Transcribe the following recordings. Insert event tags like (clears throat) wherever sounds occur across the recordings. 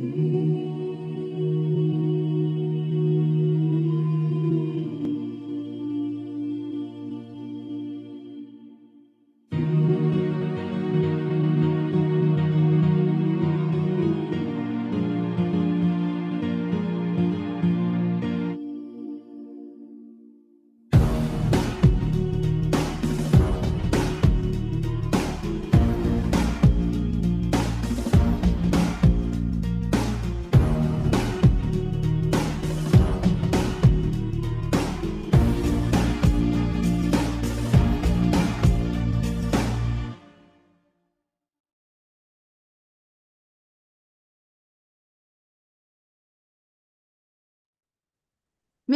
Mm-hmm.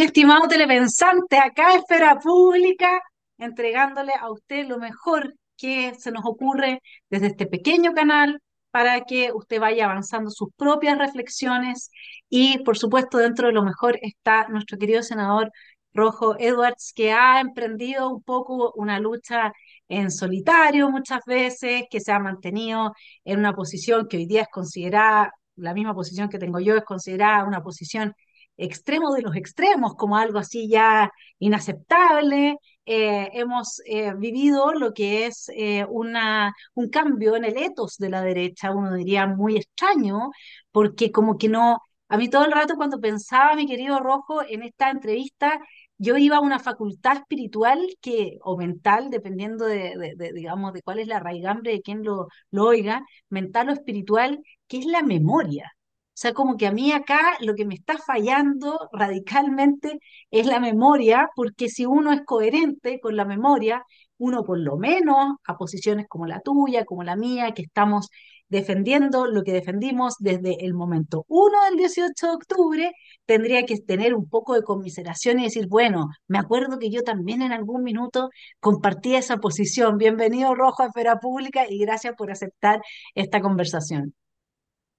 estimado telepensante, acá Esfera Pública, entregándole a usted lo mejor que se nos ocurre desde este pequeño canal para que usted vaya avanzando sus propias reflexiones y, por supuesto, dentro de lo mejor está nuestro querido senador Rojo Edwards, que ha emprendido un poco una lucha en solitario muchas veces, que se ha mantenido en una posición que hoy día es considerada, la misma posición que tengo yo, es considerada una posición extremo de los extremos, como algo así ya inaceptable. Eh, hemos eh, vivido lo que es eh, una, un cambio en el etos de la derecha, uno diría muy extraño, porque como que no, a mí todo el rato cuando pensaba, mi querido Rojo, en esta entrevista, yo iba a una facultad espiritual que, o mental, dependiendo de, digamos, de cuál es la raigambre de quien lo, lo oiga, mental o espiritual, que es la memoria o sea, como que a mí acá lo que me está fallando radicalmente es la memoria, porque si uno es coherente con la memoria, uno por lo menos a posiciones como la tuya, como la mía, que estamos defendiendo lo que defendimos desde el momento 1 del 18 de octubre, tendría que tener un poco de conmiseración y decir, bueno, me acuerdo que yo también en algún minuto compartí esa posición. Bienvenido Rojo a Esfera Pública y gracias por aceptar esta conversación.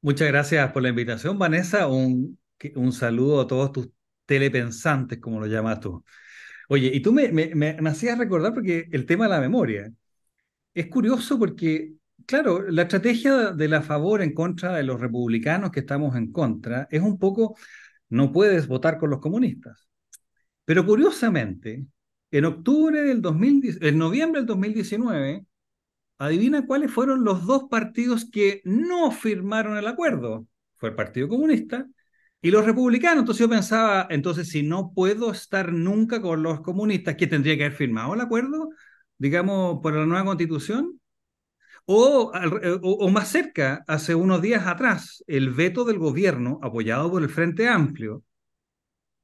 Muchas gracias por la invitación, Vanessa. Un, un saludo a todos tus telepensantes, como lo llamas tú. Oye, y tú me, me, hacías recordar porque el tema de la memoria es curioso porque, claro, la estrategia de la favor en contra de los republicanos que estamos en contra es un poco, no puedes votar con los comunistas. Pero curiosamente, en octubre del 2000, en noviembre del 2019, adivina cuáles fueron los dos partidos que no firmaron el acuerdo. Fue el Partido Comunista y los republicanos. Entonces yo pensaba, entonces si no puedo estar nunca con los comunistas, ¿quién tendría que haber firmado el acuerdo? Digamos, por la nueva constitución. o, o, más cerca, hace unos días atrás, el veto del gobierno, apoyado por el Frente Amplio,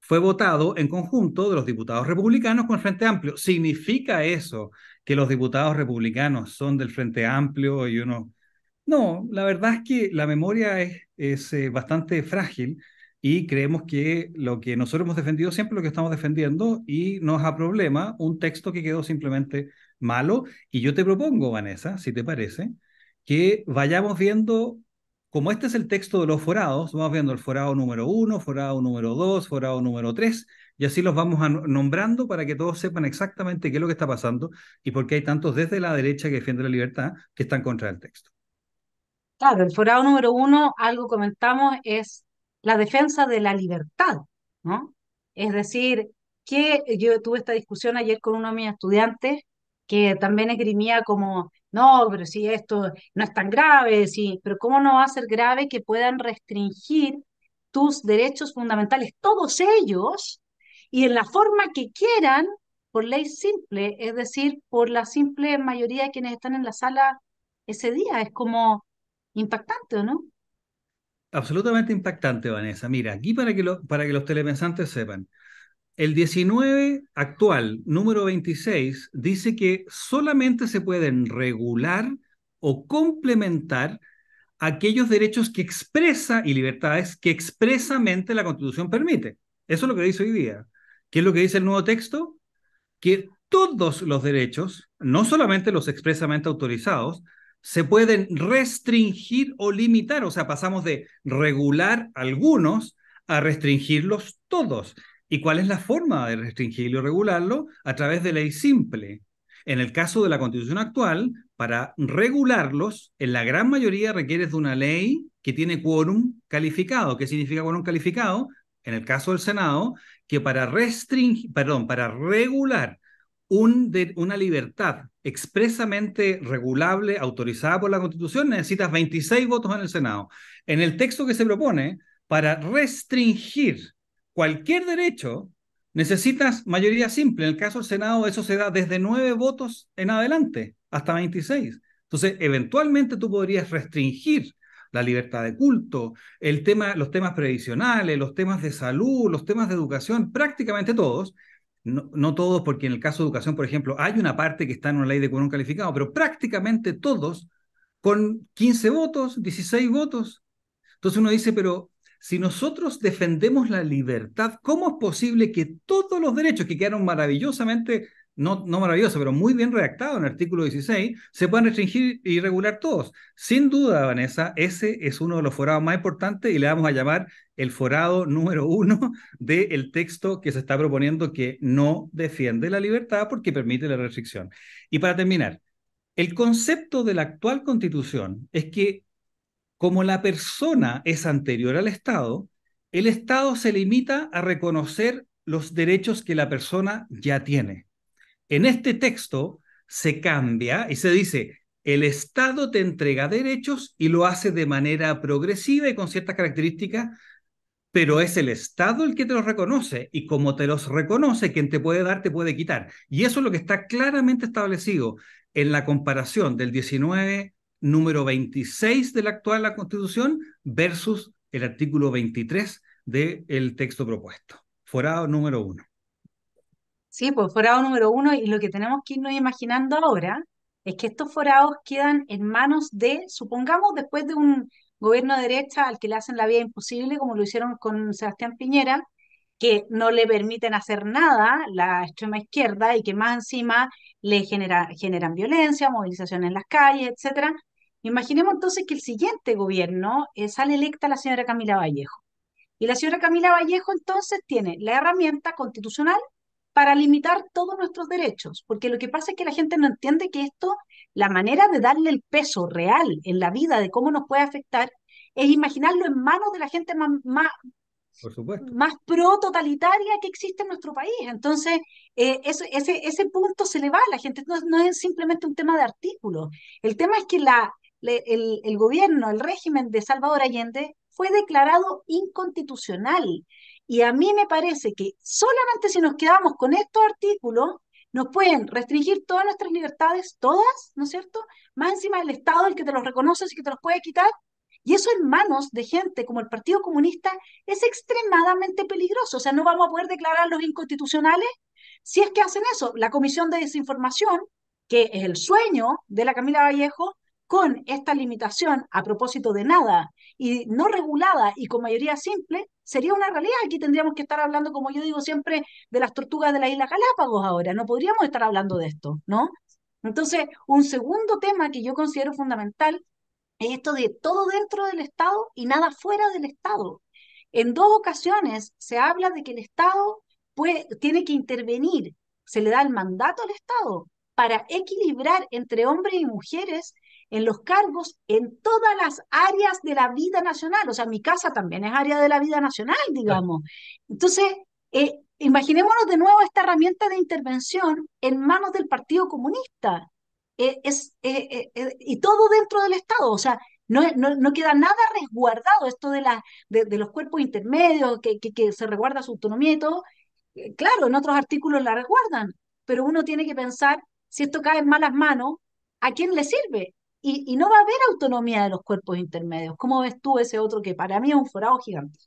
fue votado en conjunto de los diputados republicanos con el Frente Amplio. ¿Significa eso que los diputados republicanos son del Frente Amplio y uno... No, la verdad es que la memoria es, es eh, bastante frágil y creemos que lo que nosotros hemos defendido siempre lo que estamos defendiendo y no es problema un texto que quedó simplemente malo. Y yo te propongo, Vanessa, si te parece, que vayamos viendo como este es el texto de los forados, vamos viendo el forado número uno, forado número dos, forado número tres, y así los vamos nombrando para que todos sepan exactamente qué es lo que está pasando y por qué hay tantos desde la derecha que defienden la libertad que están contra el texto. Claro, el forado número uno, algo comentamos, es la defensa de la libertad, ¿no? Es decir, que yo tuve esta discusión ayer con uno de mis estudiantes que también esgrimía como no, pero si esto no es tan grave, sí, pero ¿cómo no va a ser grave que puedan restringir tus derechos fundamentales, todos ellos, y en la forma que quieran, por ley simple, es decir, por la simple mayoría de quienes están en la sala ese día? Es como impactante, ¿o no? Absolutamente impactante, Vanessa. Mira, aquí para que, para que los telepensantes sepan, el 19 actual, número 26, dice que solamente se pueden regular o complementar aquellos derechos que expresa y libertades que expresamente la Constitución permite. Eso es lo que dice hoy día. ¿Qué es lo que dice el nuevo texto? Que todos los derechos, no solamente los expresamente autorizados, se pueden restringir o limitar. O sea, pasamos de regular algunos a restringirlos todos. ¿Y cuál es la forma de restringirlo o regularlo? A través de ley simple. En el caso de la constitución actual, para regularlos, en la gran mayoría requieres de una ley que tiene quórum calificado. ¿Qué significa quórum calificado? En el caso del Senado, que para restringir, perdón, para regular una libertad expresamente regulable, autorizada por la Constitución, necesitas 26 votos en el Senado. En el texto que se propone, para restringir cualquier derecho, necesitas mayoría simple. En el caso del Senado, eso se da desde nueve votos en adelante hasta 26. Entonces, eventualmente tú podrías restringir la libertad de culto, el tema, los temas previsionales, los temas de salud, los temas de educación, prácticamente todos. No, todos, porque en el caso de educación, por ejemplo, hay una parte que está en una ley de quórum calificado, pero prácticamente todos con 15 votos, 16 votos. Entonces uno dice, pero si nosotros defendemos la libertad, ¿cómo es posible que todos los derechos que quedaron maravillosamente, no, no maravillosos, pero muy bien redactados en el artículo 16, se puedan restringir y regular todos? Sin duda, Vanessa, ese es uno de los forados más importantes y le vamos a llamar el forado número uno (laughs) del texto que se está proponiendo que no defiende la libertad porque permite la restricción. Y para terminar, el concepto de la actual constitución es que como la persona es anterior al Estado, el Estado se limita a reconocer los derechos que la persona ya tiene. En este texto se cambia y se dice, el Estado te entrega derechos y lo hace de manera progresiva y con ciertas características, pero es el Estado el que te los reconoce y como te los reconoce, quien te puede dar, te puede quitar. Y eso es lo que está claramente establecido en la comparación del 19 número 26 de la actual Constitución versus el artículo 23 del texto propuesto. Forado número uno. Sí, pues forado número uno y lo que tenemos que irnos imaginando ahora es que estos forados quedan en manos de, supongamos, después de un gobierno de derecha al que le hacen la vida imposible, como lo hicieron con Sebastián Piñera, que no le permiten hacer nada, la extrema izquierda, y que más encima le genera, generan violencia, movilización en las calles, etcétera. Imaginemos entonces que el siguiente gobierno es eh, sale electa la señora Camila Vallejo. Y la señora Camila Vallejo entonces tiene la herramienta constitucional para limitar todos nuestros derechos, porque lo que pasa es que la gente no entiende que esto, la manera de darle el peso real en la vida de cómo nos puede afectar, es imaginarlo en manos de la gente más, más, más pro-totalitaria que existe en nuestro país. Entonces, eh, ese, ese punto se le va a la gente. No, es simplemente un tema de artículos. El tema es que la, el, gobierno, el régimen de Salvador Allende fue declarado inconstitucional. Y a mí me parece que solamente si nos quedamos con estos artículos, nos pueden restringir todas nuestras libertades, todas, ¿no es cierto? Más encima el Estado, el que te los reconoce y que te los puede quitar, y eso en manos de gente como el Partido Comunista es extremadamente peligroso. O sea, no vamos a poder declarar los inconstitucionales si es que hacen eso. La Comisión de Desinformación, que es el sueño de la Camila Vallejo, con esta limitación a propósito de nada y no regulada y con mayoría simple, sería una realidad. Aquí tendríamos que estar hablando, como yo digo siempre, de las tortugas de la isla Galápagos ahora. No podríamos estar hablando de esto, ¿no? Entonces, un segundo tema que yo considero fundamental esto de todo dentro del Estado y nada fuera del Estado. En dos ocasiones se habla de que el Estado tiene que intervenir, se le da el mandato al Estado para equilibrar entre hombres y mujeres en los cargos en todas las áreas de la vida nacional. O sea, mi casa también es área de la vida nacional, digamos. Entonces, eh, imaginémonos de nuevo esta herramienta de intervención en manos del Partido Comunista. Eh, eh, eh, y todo dentro del Estado, o sea, no, no, queda nada resguardado esto de, la, de, los cuerpos intermedios, que, que, se resguarda su autonomía y todo. Claro, en otros artículos la resguardan, pero uno tiene que pensar, si esto cae en malas manos, ¿a quién le sirve? Y, y no va a haber autonomía de los cuerpos intermedios. ¿Cómo ves tú ese otro que para mí es un forado gigante?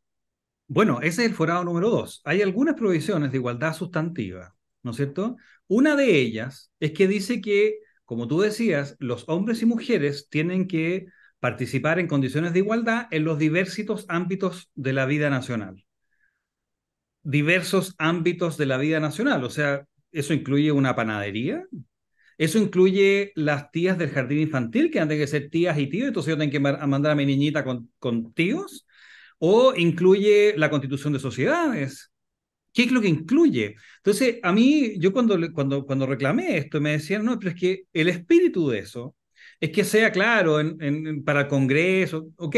Bueno, ese es el forado número dos. Hay algunas provisiones de igualdad sustantiva, ¿no es cierto? Una de ellas es que dice que como tú decías, los hombres y mujeres tienen que participar en condiciones de igualdad en los diversos ámbitos de la vida nacional. Diversos ámbitos de la vida nacional, o sea, eso incluye una panadería, eso incluye las tías del jardín infantil, que han de ser tías y tíos, entonces yo tengo que mandar a mi niñita con, con tíos, o incluye la constitución de sociedades, ¿Qué es lo que incluye? Entonces, a mí, yo cuando, cuando, cuando reclamé esto, me decían, no, pero es que el espíritu de eso es que sea claro para el Congreso, ok,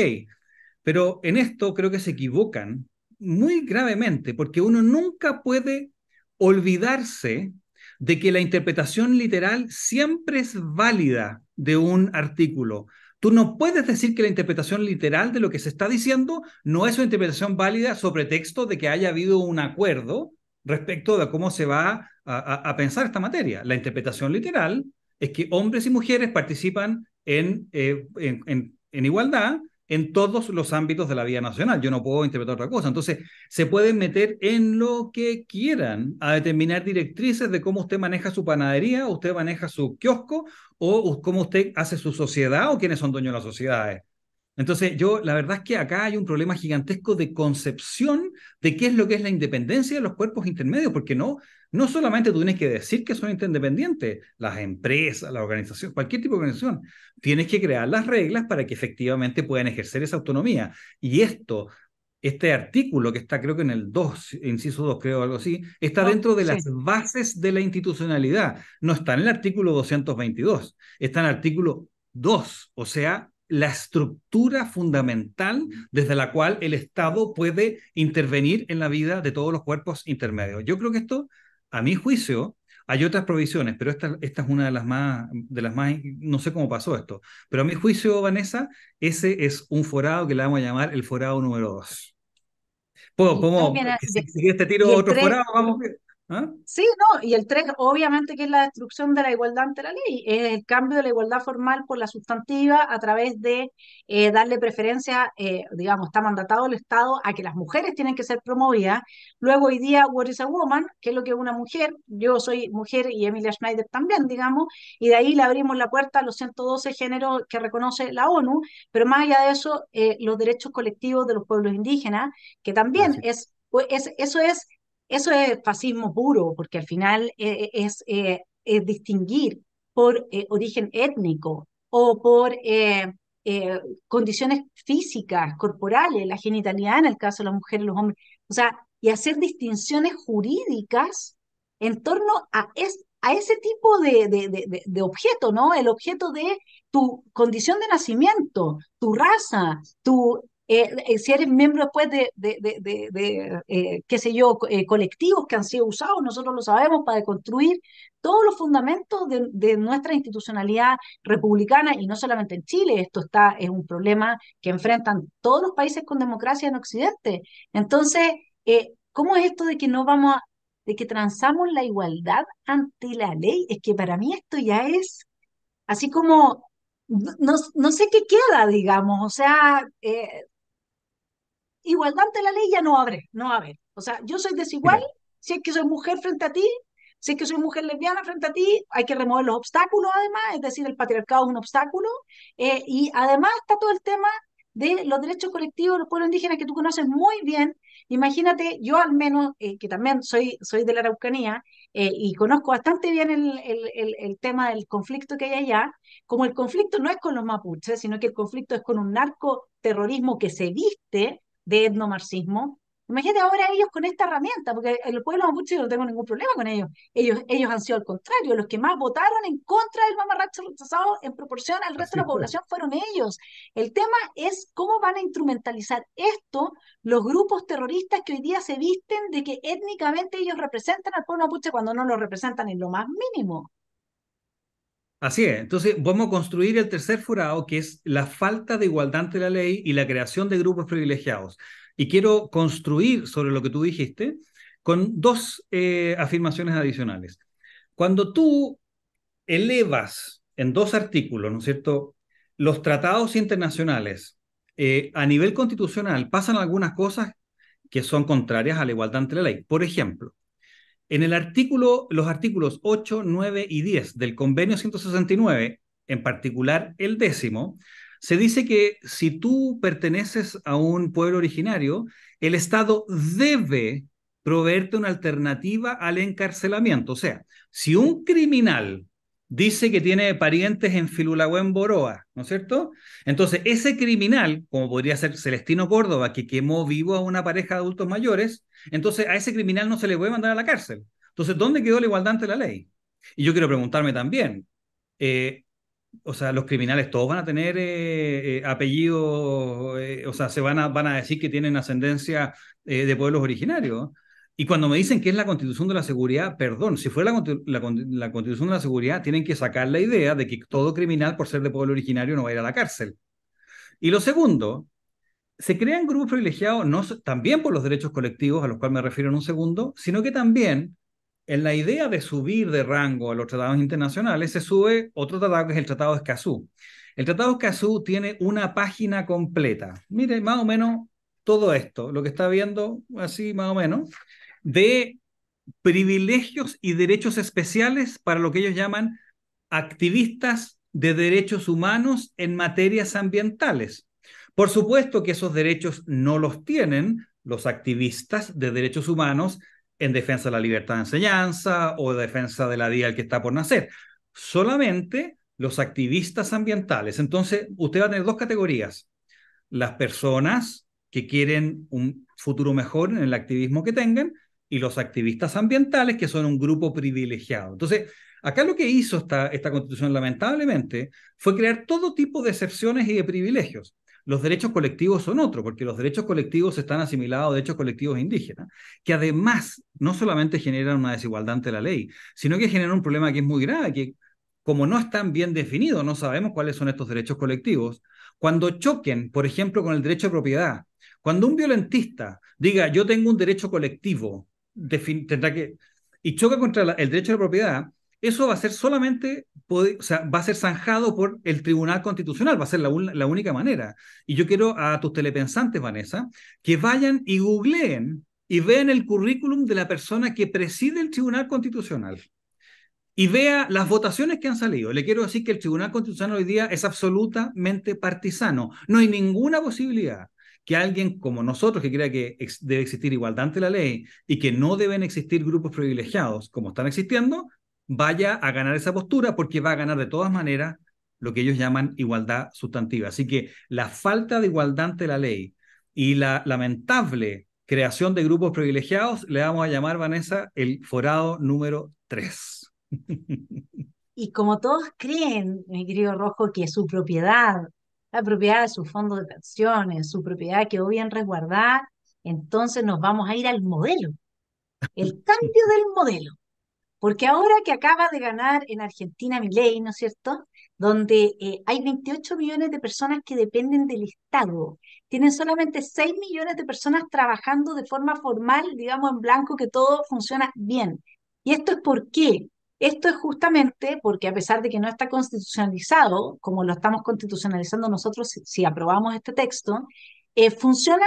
pero en esto creo que se equivocan muy gravemente, porque uno nunca puede olvidarse de que la interpretación literal siempre es válida de un artículo, Tú no puedes decir que la interpretación literal de lo que se está diciendo no es una interpretación válida sobre texto de que haya habido un acuerdo respecto de cómo se va a, pensar esta materia. La interpretación literal es que hombres y mujeres participan en, eh, en igualdad en todos los ámbitos de la vida nacional. Yo no puedo interpretar otra cosa. Entonces, se pueden meter en lo que quieran a determinar directrices de cómo usted maneja su panadería, usted maneja su kiosco, o cómo usted hace su sociedad o quiénes son dueños de las sociedades. Entonces, yo la verdad es que acá hay un problema gigantesco de concepción de qué es lo que es la independencia de los cuerpos intermedios, porque no, no solamente tú tienes que decir que son independientes, las empresas, la organización, cualquier tipo de organización, tienes que crear las reglas para que efectivamente puedan ejercer esa autonomía. Y esto, este artículo que está creo que en el 2, inciso 2 creo algo así, está oh, dentro de las bases de la institucionalidad, no está en el artículo 222, está en el artículo 2, o sea, la estructura fundamental desde la cual el Estado puede intervenir en la vida de todos los cuerpos intermedios. Yo creo que esto, a mi juicio, hay otras provisiones, pero esta, es una de las, más, de las más, no sé cómo pasó esto, pero a mi juicio, Vanessa, ese es un forado que le vamos a llamar el forado número dos. ¿Puedo, si, tiro otro forado, vamos. ¿Ah? Sí, no, y el tres, obviamente que es la destrucción de la igualdad ante la ley, es el cambio de la igualdad formal por la sustantiva a través de eh, darle preferencia, eh, digamos, está mandatado el Estado a que las mujeres tienen que ser promovidas. Luego hoy día, What is a Woman, que es lo que es una mujer, yo soy mujer y Emilia Schneider también, digamos, y de ahí le abrimos la puerta a los 112 géneros que reconoce la ONU, pero más allá de eso, eh, los derechos colectivos de los pueblos indígenas, que también pues, es, eso es eso es fascismo puro, porque al final eh, eh, eh, es, distinguir por origen étnico o por condiciones físicas, corporales, la genitalidad en el caso de las mujeres y los hombres. O sea, y hacer distinciones jurídicas en torno a, a ese tipo de, de, de, objeto, ¿no? El objeto de tu condición de nacimiento, tu raza, tu eh, eh, si eres miembro después pues, de, de, de, de eh, qué sé yo, colectivos que han sido usados, nosotros lo sabemos, para construir todos los fundamentos de, nuestra institucionalidad republicana, y no solamente en Chile, esto está, es un problema que enfrentan todos los países con democracia en Occidente. Entonces, ¿cómo es esto de que no vamos de que transamos la igualdad ante la ley? Es que para mí esto ya es así como no, no, sé qué queda, digamos, o sea, eh, igualdad ante la ley ya no abre, no abre O sea, yo soy desigual, si es que soy mujer frente a ti, si es que soy mujer lesbiana frente a ti, hay que remover los obstáculos además, es decir, el patriarcado es un obstáculo. Eh, y además está todo el tema de los derechos colectivos de los pueblos indígenas que tú conoces muy bien. Imagínate, yo al menos, eh, que también soy, soy de la Araucanía eh, y conozco bastante bien el, el, tema del conflicto que hay allá, como el conflicto no es con los mapuches, sino que el conflicto es con un narco narcoterrorismo que se viste de etnomarxismo. Imagínate ahora ellos con esta herramienta, porque el pueblo mapuche yo no tengo ningún problema con ellos. ellos. Ellos han sido al contrario, los que más votaron en contra del mamarracho rechazado en proporción al resto de la población fueron ellos. El tema es cómo van a instrumentalizar esto los grupos terroristas que hoy día se visten de que étnicamente ellos representan al pueblo mapuche cuando no lo representan en lo más mínimo. Así es. Entonces, vamos a construir el tercer forado, que es la falta de igualdad ante la ley y la creación de grupos privilegiados. Y quiero construir sobre lo que tú dijiste con dos eh, afirmaciones adicionales. Cuando tú elevas en dos artículos, ¿no es cierto?, los tratados internacionales eh, a nivel constitucional, pasan algunas cosas que son contrarias a la igualdad ante la ley. Por ejemplo, en el artículo, los artículos 8, 9 y 10 del convenio 169, en particular el décimo, se dice que si tú perteneces a un pueblo originario, el Estado debe proveerte una alternativa al encarcelamiento. O sea, si un criminal dice que tiene parientes en en Boroa, ¿no es cierto? Entonces, ese criminal, como podría ser Celestino Córdoba, que quemó vivo a una pareja de adultos mayores, entonces a ese criminal no se le puede mandar a la cárcel. Entonces, ¿dónde quedó la igualdad ante la ley? Y yo quiero preguntarme también, eh, o sea, los criminales todos van a tener eh, eh, apellidos, o sea, se van a, van a decir que tienen ascendencia de pueblos originarios. Y cuando me dicen que es la constitución de la seguridad, perdón, si fuera la, constitución de la seguridad, tienen que sacar la idea de que todo criminal por ser de pueblo originario no va a ir a la cárcel. Y lo segundo, se crean grupos privilegiados no, también por los derechos colectivos, a los cuales me refiero en un segundo, sino que también en la idea de subir de rango a los tratados internacionales se sube otro tratado que es el Tratado de Escazú. El Tratado de Escazú tiene una página completa. Mire, más o menos todo esto, lo que está viendo así más o menos, de privilegios y derechos especiales para lo que ellos llaman activistas de derechos humanos en materias ambientales. Por supuesto que esos derechos no los tienen los activistas de derechos humanos en defensa de la libertad de enseñanza o de defensa de la vida que está por nacer. Solamente los activistas ambientales. Entonces, usted va a tener dos categorías. Las personas que quieren un futuro mejor en el activismo que tengan y los activistas ambientales, que son un grupo privilegiado. Entonces, acá lo que hizo esta, esta constitución, lamentablemente, fue crear todo tipo de excepciones y de privilegios. Los derechos colectivos son otro, porque los derechos colectivos están asimilados a derechos colectivos indígenas, que además no solamente generan una desigualdad ante la ley, sino que generan un problema que es muy grave, que como no están bien definidos, no sabemos cuáles son estos derechos colectivos, cuando choquen, por ejemplo, con el derecho de propiedad, cuando un violentista diga yo tengo un derecho colectivo tendrá que... y choca contra el derecho de propiedad, eso va a ser solamente, o sea, va a ser zanjado por el Tribunal Constitucional, va a ser la, única manera. Y yo quiero a tus telepensantes, Vanessa, que vayan y googleen y vean el currículum de la persona que preside el Tribunal Constitucional y vea las votaciones que han salido. Le quiero decir que el Tribunal Constitucional hoy día es absolutamente partisano. No hay ninguna posibilidad que alguien como nosotros, que crea que debe existir igualdad ante la ley y que no deben existir grupos privilegiados como están existiendo, vaya a ganar esa postura porque va a ganar de todas maneras lo que ellos llaman igualdad sustantiva. Así que la falta de igualdad ante la ley y la lamentable creación de grupos privilegiados, le vamos a llamar, Vanessa, el forado número tres. (laughs) Y como todos creen, mi querido Rojo, que es su propiedad la propiedad de sus fondos de pensiones, su propiedad quedó bien resguardada, entonces nos vamos a ir al modelo, el (laughs) cambio del modelo. Porque ahora que acaba de ganar en Argentina mi ley, ¿no es cierto? Donde eh, hay 28 millones de personas que dependen del Estado. Tienen solamente 6 millones de personas trabajando de forma formal, digamos en blanco, que todo funciona bien. ¿Y esto es por qué? Esto es justamente porque a pesar de que no está constitucionalizado, como lo estamos constitucionalizando nosotros si, aprobamos este texto, eh, funciona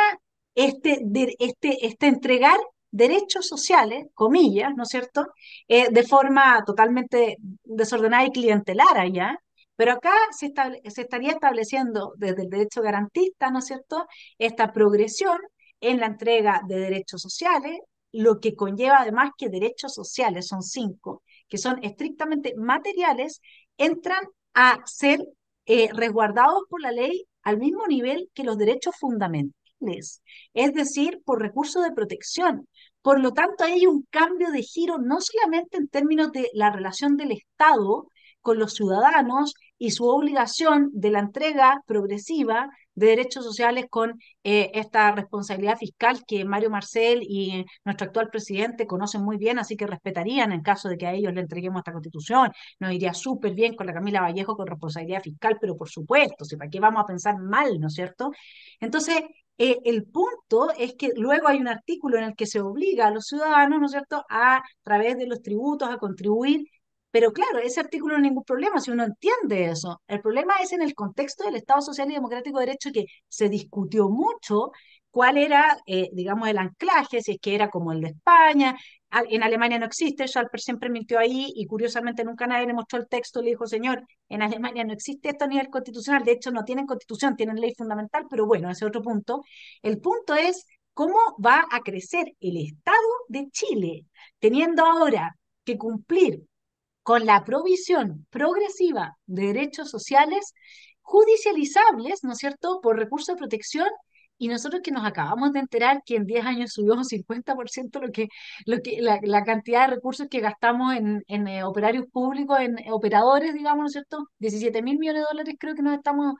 este, este, este entregar derechos sociales, comillas, ¿no es cierto?, eh, de forma totalmente desordenada y clientelar allá, pero acá se, se, estaría estableciendo desde el derecho garantista, ¿no es cierto?, esta progresión en la entrega de derechos sociales, lo que conlleva además que derechos sociales son cinco, que son estrictamente materiales, entran a ser eh, resguardados por la ley al mismo nivel que los derechos fundamentales, es decir, por recursos de protección. Por lo tanto, hay un cambio de giro no solamente en términos de la relación del Estado con los ciudadanos y su obligación de la entrega progresiva de derechos sociales con eh, esta responsabilidad fiscal que Mario Marcel y eh, nuestro actual presidente conocen muy bien, así que respetarían en caso de que a ellos le entreguemos esta constitución. Nos iría súper bien con la Camila Vallejo con responsabilidad fiscal, pero por supuesto, si ¿para qué vamos a pensar mal, no es cierto? Entonces, eh, el punto es que luego hay un artículo en el que se obliga a los ciudadanos, ¿no es cierto?, a través de los tributos a contribuir pero claro, ese artículo no es ningún problema si uno entiende eso. El problema es en el contexto del Estado Social y Democrático de Derecho que se discutió mucho cuál era, eh, digamos, el anclaje, si es que era como el de España. En Alemania no existe, Schalper siempre mintió ahí y curiosamente nunca nadie le mostró el texto le dijo, señor, en Alemania no existe esto a nivel constitucional, de hecho no tienen constitución, tienen ley fundamental, pero bueno, ese es otro punto. El punto es cómo va a crecer el Estado de Chile teniendo ahora que cumplir con la provisión progresiva de derechos sociales judicializables, ¿no es cierto?, por recursos de protección. Y nosotros que nos acabamos de enterar que en 10 años subió un 50% lo que, lo que, la, cantidad de recursos que gastamos en, en eh, operarios públicos, en operadores, digamos, ¿no es cierto? 17 mil millones de dólares creo que nos estamos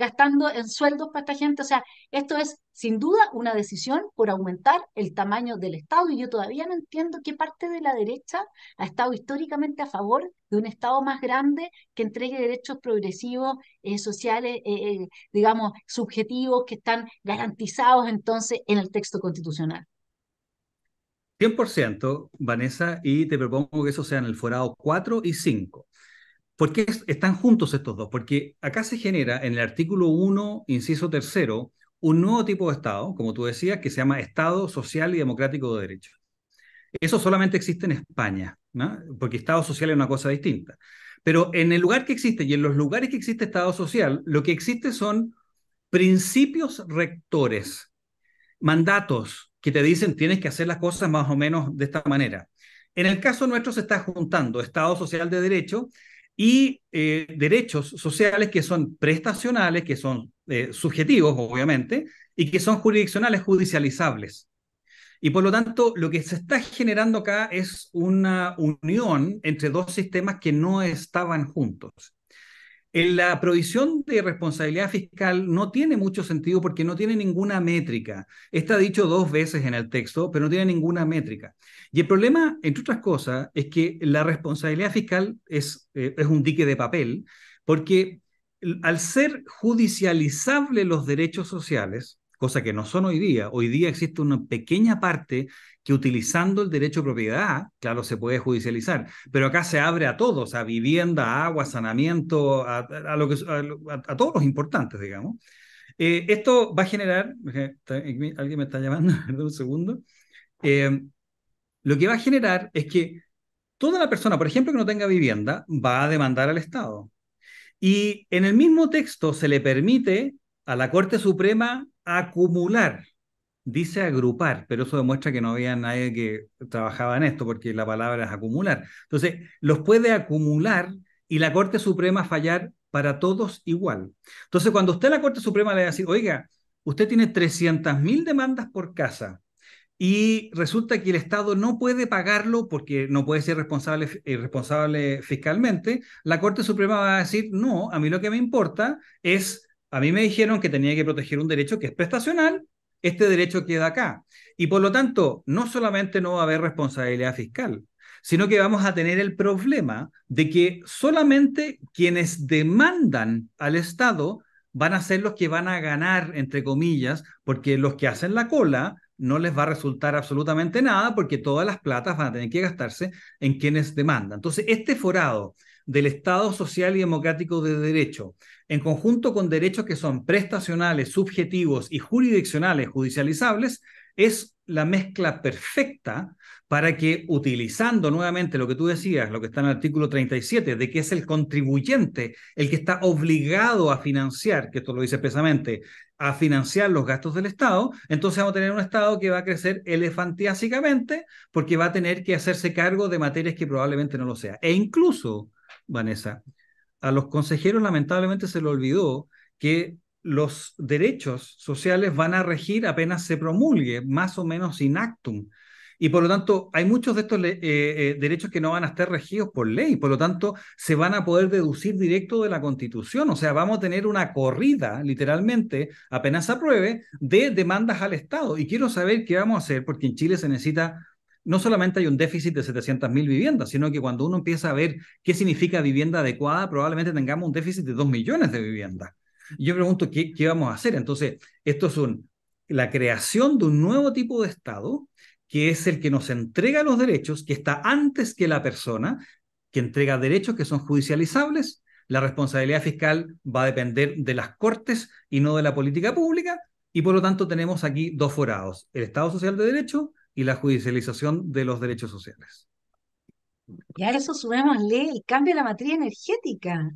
gastando en sueldos para esta gente. O sea, esto es sin duda una decisión por aumentar el tamaño del Estado y yo todavía no entiendo qué parte de la derecha ha estado históricamente a favor de un Estado más grande que entregue derechos progresivos, eh, sociales, eh, eh, digamos, subjetivos que están garantizados entonces en el texto constitucional. 100%, Vanessa, y te propongo que eso sea en el forado 4 y 5. ¿Por qué están juntos estos dos? Porque acá se genera en el artículo 1, inciso tercero, un nuevo tipo de Estado, como tú decías, que se llama Estado Social y Democrático de Derecho. Eso solamente existe en España, porque Estado Social es una cosa distinta. Pero en el lugar que existe y en los lugares que existe Estado Social, lo que existe son principios rectores, mandatos que te dicen tienes que hacer las cosas más o menos de esta manera. En el caso nuestro se está juntando Estado Social de Derecho y eh, derechos sociales que son prestacionales, que son eh, subjetivos, obviamente, y que son jurisdiccionales, judicializables. Y por lo tanto, lo que se está generando acá es una unión entre dos sistemas que no estaban juntos. La provisión de responsabilidad fiscal no tiene mucho sentido porque no tiene ninguna métrica. Está dicho dos veces en el texto, pero no tiene ninguna métrica. Y el problema, entre otras cosas, es que la responsabilidad fiscal es, eh, es un dique de papel, porque al ser judicializables los derechos sociales, cosa que no son hoy día. Hoy día existe una pequeña parte que utilizando el derecho de propiedad, claro, se puede judicializar, pero acá se abre a todos, a vivienda, agua, sanamiento, a, lo que, a, todos los importantes, digamos. Eh, esto va a generar, eh, eh, alguien me está llamando, (laughs) un segundo, lo que va a generar es que toda la persona, por ejemplo, que no tenga vivienda, va a demandar al Estado. Y en el mismo texto se le permite a la Corte Suprema acumular. Dice agrupar, pero eso demuestra que no había nadie que trabajaba en esto, porque la palabra es acumular. Entonces, los puede acumular y la Corte Suprema fallar para todos igual. Entonces, cuando usted a la Corte Suprema le va a decir, oiga, usted tiene 300.000 demandas por casa y resulta que el Estado no puede pagarlo porque no puede ser responsable, eh, responsable fiscalmente, la Corte Suprema va a decir, no, a mí lo que me importa es a mí me dijeron que tenía que proteger un derecho que es prestacional, este derecho queda acá. Y por lo tanto, no solamente no va a haber responsabilidad fiscal, sino que vamos a tener el problema de que solamente quienes demandan al Estado van a ser los que van a ganar, entre comillas, porque los que hacen la cola no les va a resultar absolutamente nada porque todas las platas van a tener que gastarse en quienes demandan. Entonces, este forado del Estado social y democrático de derecho, en conjunto con derechos que son prestacionales, subjetivos y jurisdiccionales judicializables, es la mezcla perfecta para que utilizando nuevamente lo que tú decías, lo que está en el artículo 37, de que es el contribuyente el que está obligado a financiar, que esto lo dice expresamente, a financiar los gastos del Estado, entonces vamos a tener un Estado que va a crecer elefantiásicamente porque va a tener que hacerse cargo de materias que probablemente no lo sea. E incluso Vanessa, a los consejeros lamentablemente se le olvidó que los derechos sociales van a regir apenas se promulgue, más o menos in actum. Y por lo tanto, hay muchos de estos eh, eh, derechos que no van a estar regidos por ley, por lo tanto, se van a poder deducir directo de la Constitución. O sea, vamos a tener una corrida, literalmente, apenas apruebe, de demandas al Estado. Y quiero saber qué vamos a hacer, porque en Chile se necesita no solamente hay un déficit de 700.000 viviendas, sino que cuando uno empieza a ver qué significa vivienda adecuada, probablemente tengamos un déficit de 2 millones de viviendas. Yo pregunto, ¿qué, qué vamos a hacer? Entonces, esto es un, la creación de un nuevo tipo de Estado que es el que nos entrega los derechos, que está antes que la persona, que entrega derechos que son judicializables. La responsabilidad fiscal va a depender de las cortes y no de la política pública. Y por lo tanto tenemos aquí dos forados, el Estado Social de Derecho y la judicialización de los derechos sociales. Y a eso sumémosle el cambio de la matriz energética,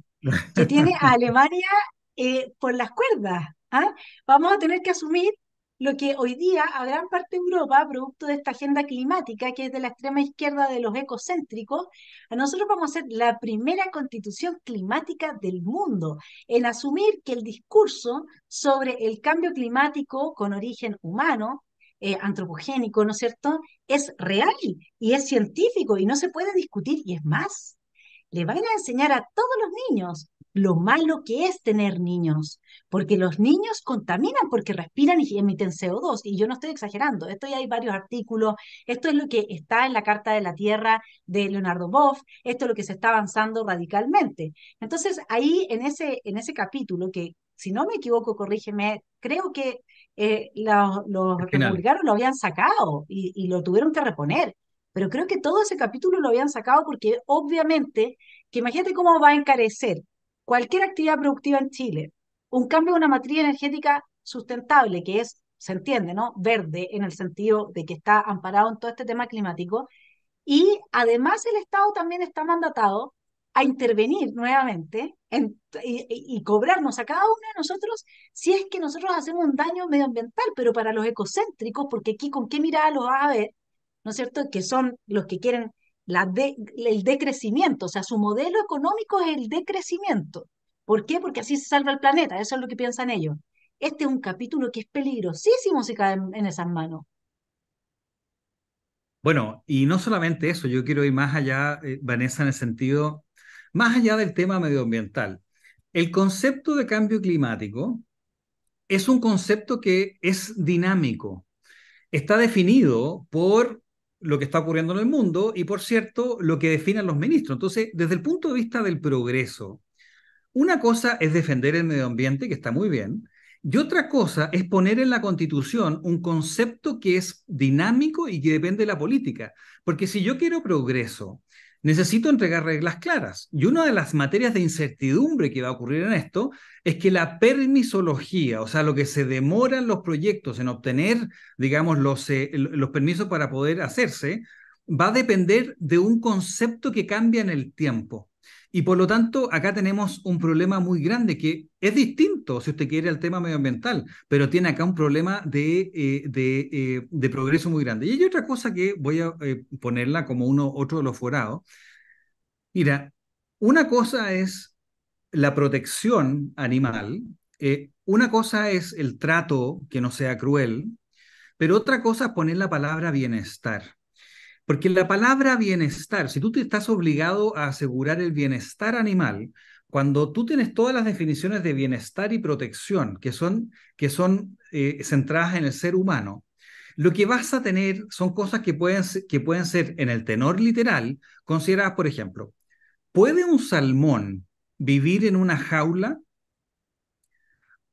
que (laughs) tiene a Alemania eh, por las cuerdas. ¿ah? Vamos a tener que asumir lo que hoy día a gran parte de Europa, producto de esta agenda climática que es de la extrema izquierda de los ecocéntricos, a nosotros vamos a ser la primera constitución climática del mundo en asumir que el discurso sobre el cambio climático con origen humano eh, antropogénico, ¿no es cierto? Es real y es científico y no se puede discutir. Y es más, le van a enseñar a todos los niños lo malo que es tener niños, porque los niños contaminan porque respiran y emiten CO2, y yo no estoy exagerando, esto ya hay varios artículos, esto es lo que está en la Carta de la Tierra de Leonardo Boff, esto es lo que se está avanzando radicalmente. Entonces, ahí en ese, en ese capítulo, que si no me equivoco, corrígeme, creo que eh, los, republicanos lo habían sacado y, lo tuvieron que reponer. Pero creo que todo ese capítulo lo habían sacado porque obviamente, que imagínate cómo va a encarecer cualquier actividad productiva en Chile, un cambio de una matriz energética sustentable, que es, se entiende, ¿no? Verde en el sentido de que está amparado en todo este tema climático. Y además el Estado también está mandatado a intervenir nuevamente y, cobrarnos a cada uno de nosotros si es que nosotros hacemos un daño medioambiental, pero para los ecocéntricos, porque aquí con qué mirada los va a ver, ¿no es cierto? Que son los que quieren la el decrecimiento, o sea, su modelo económico es el decrecimiento. ¿Por qué? Porque así se salva el planeta, eso es lo que piensan ellos. Este es un capítulo que es peligrosísimo si caen en, esas manos. Bueno, y no solamente eso, yo quiero ir más allá, eh, Vanessa, en el sentido más allá del tema medioambiental, el concepto de cambio climático es un concepto que es dinámico. Está definido por lo que está ocurriendo en el mundo y, por cierto, lo que definen los ministros. Entonces, desde el punto de vista del progreso, una cosa es defender el medio ambiente, que está muy bien, y otra cosa es poner en la constitución un concepto que es dinámico y que depende de la política. Porque si yo quiero progreso, necesito entregar reglas claras. Y una de las materias de incertidumbre que va a ocurrir en esto es que la permisología, o sea, lo que se demoran los proyectos en obtener, digamos, los, eh, los permisos para poder hacerse, va a depender de un concepto que cambia en el tiempo. Y por lo tanto, acá tenemos un problema muy grande que es distinto, si usted quiere, al tema medioambiental, pero tiene acá un problema de, eh, eh, progreso muy grande. Y hay otra cosa que voy a eh, ponerla como uno, otro de los forados. Mira, una cosa es la protección animal, una cosa es el trato que no sea cruel, pero otra cosa es poner la palabra bienestar. Porque la palabra bienestar, si tú te estás obligado a asegurar el bienestar animal, cuando tú tienes todas las definiciones de bienestar y protección que son, que son eh, centradas en el ser humano, lo que vas a tener son cosas que pueden, que pueden ser en el tenor literal consideradas, por ejemplo, ¿puede un salmón vivir en una jaula?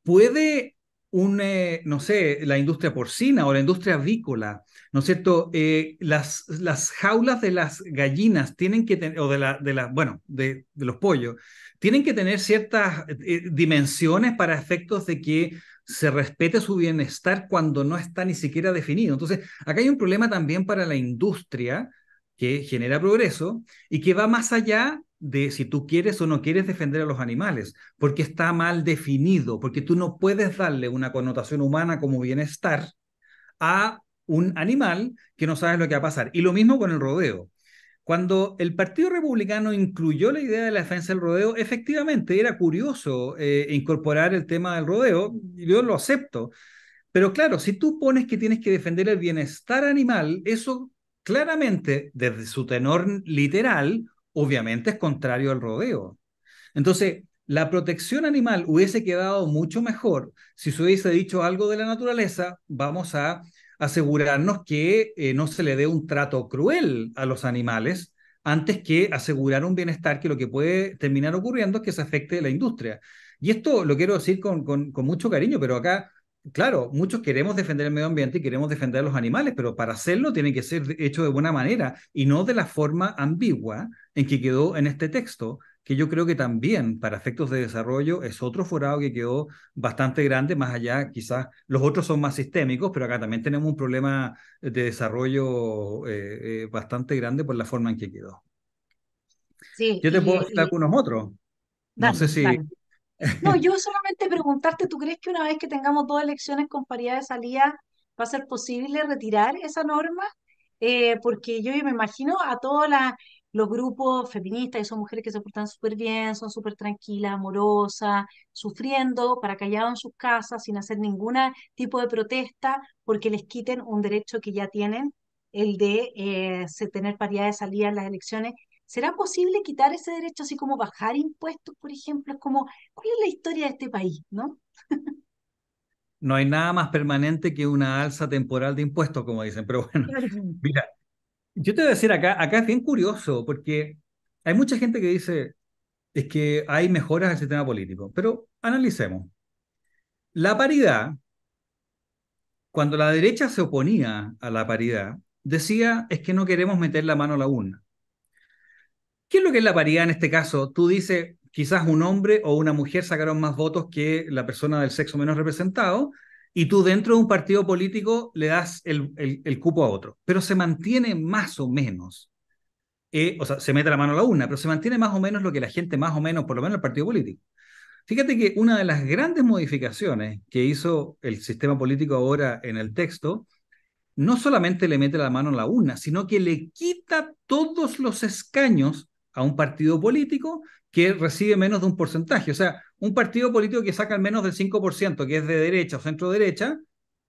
¿Puede un, eh, no sé, la industria porcina o la industria avícola, ¿no es cierto? Eh, las, las jaulas de las gallinas tienen que tener, o de, la, de la, bueno, de, los pollos, tienen que tener ciertas eh, dimensiones para efectos de que se respete su bienestar cuando no está ni siquiera definido. Entonces, acá hay un problema también para la industria que genera progreso y que va más allá de si tú quieres o no quieres defender a los animales, porque está mal definido, porque tú no puedes darle una connotación humana como bienestar a un animal que no sabes lo que va a pasar. Y lo mismo con el rodeo. Cuando el Partido Republicano incluyó la idea de la defensa del rodeo, efectivamente era curioso eh, incorporar el tema del rodeo, yo lo acepto, pero claro, si tú pones que tienes que defender el bienestar animal, eso claramente desde su tenor literal, obviamente es contrario al rodeo. Entonces, la protección animal hubiese quedado mucho mejor si se hubiese dicho algo de la naturaleza, vamos a asegurarnos que eh, no se le dé un trato cruel a los animales antes que asegurar un bienestar que lo que puede terminar ocurriendo es que se afecte la industria. Y esto lo quiero decir con mucho cariño, pero acá claro, muchos queremos defender el medio ambiente y queremos defender a los animales, pero para hacerlo tiene que ser hecho de buena manera y no de la forma ambigua en que quedó en este texto, que yo creo que también para efectos de desarrollo es otro forado que quedó bastante grande, más allá quizás los otros son más sistémicos, pero acá también tenemos un problema de desarrollo eh, eh, bastante grande por la forma en que quedó. Sí, yo te puedo contar con unos otros. no sé si... No, (laughs) yo solamente preguntarte, ¿tú crees que una vez que tengamos dos elecciones con paridad de salida, va a ser posible retirar esa norma? Eh, porque yo me imagino a todos los grupos feministas, y son mujeres que se portan súper bien, son súper tranquilas, amorosas, sufriendo, para en sus casas, sin hacer ningún tipo de protesta, porque les quiten un derecho que ya tienen, el de eh, tener paridad de salida en las elecciones, ¿Será posible quitar ese derecho así como bajar impuestos, por ejemplo? Es como, ¿cuál es la historia de este país, no? no hay nada más permanente que una alza temporal de impuestos, como dicen, pero bueno, (laughs) mira, yo te voy a decir acá, acá es bien curioso, porque hay mucha gente que dice, es que hay mejoras el sistema político, pero analicemos. La paridad, cuando la derecha se oponía a la paridad, decía, es que no queremos meter la mano a la una. ¿Qué es lo que es la paridad en este caso? Tú dices, quizás un hombre o una mujer sacaron más votos que la persona del sexo menos representado, y tú dentro de un partido político le das el, cupo a otro, pero se mantiene más o menos. Eh, o sea, se mete la mano a la una, pero se mantiene más o menos lo que la gente, más o menos, por lo menos el partido político. Fíjate que una de las grandes modificaciones que hizo el sistema político ahora en el texto, no solamente le mete la mano a la una, sino que le quita todos los escaños a un partido político que recibe menos de un porcentaje. O sea, un partido político que saca al menos del 5%, que es de derecha o centro-derecha,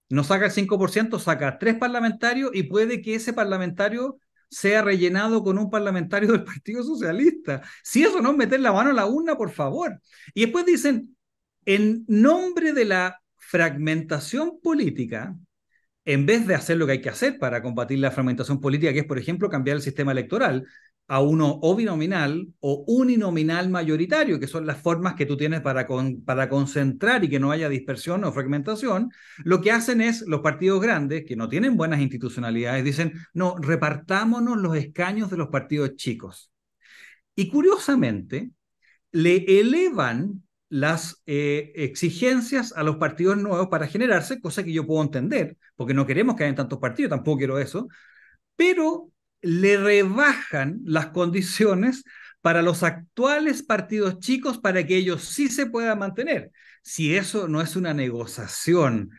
no saca el 5%, saca tres parlamentarios y puede que ese parlamentario sea rellenado con un parlamentario (laughs) del Partido Socialista. Si eso no es meter la mano a la urna, por favor. Y después dicen, en nombre de la fragmentación política, en vez de hacer lo que hay que hacer para combatir la fragmentación política, que es, por ejemplo, cambiar el sistema electoral, a uno o binominal o uninominal mayoritario, que son las formas que tú tienes para, para concentrar y que no haya dispersión o fragmentación, lo que hacen es los partidos grandes, que no tienen buenas institucionalidades, dicen, no, repartámonos los escaños de los partidos chicos. Y curiosamente, le elevan las eh, exigencias a los partidos nuevos para generarse, cosa que yo puedo entender, porque no queremos que haya tantos partidos, tampoco quiero eso, pero le rebajan las condiciones para los actuales partidos chicos para que ellos sí se puedan mantener. Si eso no es una negociación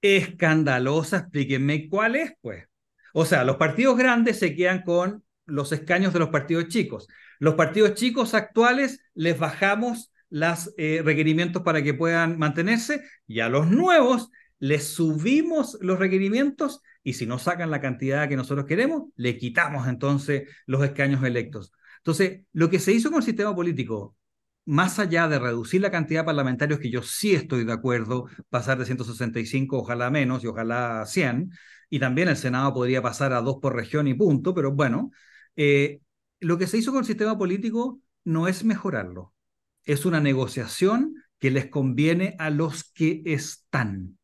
escandalosa, explíquenme cuál es, pues. O sea, los partidos grandes se quedan con los escaños de los partidos chicos. Los partidos chicos actuales les bajamos los eh, requerimientos para que puedan mantenerse y a los nuevos les subimos los requerimientos y si no sacan la cantidad que nosotros queremos, le quitamos entonces los escaños electos. Entonces, lo que se hizo con el sistema político, más allá de reducir la cantidad de parlamentarios, que yo sí estoy de acuerdo, pasar de 165, ojalá menos, y ojalá 100, y también el Senado podría pasar a dos por región y punto, pero bueno, eh, lo que se hizo con el sistema político no es mejorarlo, es una negociación que les conviene a los que están.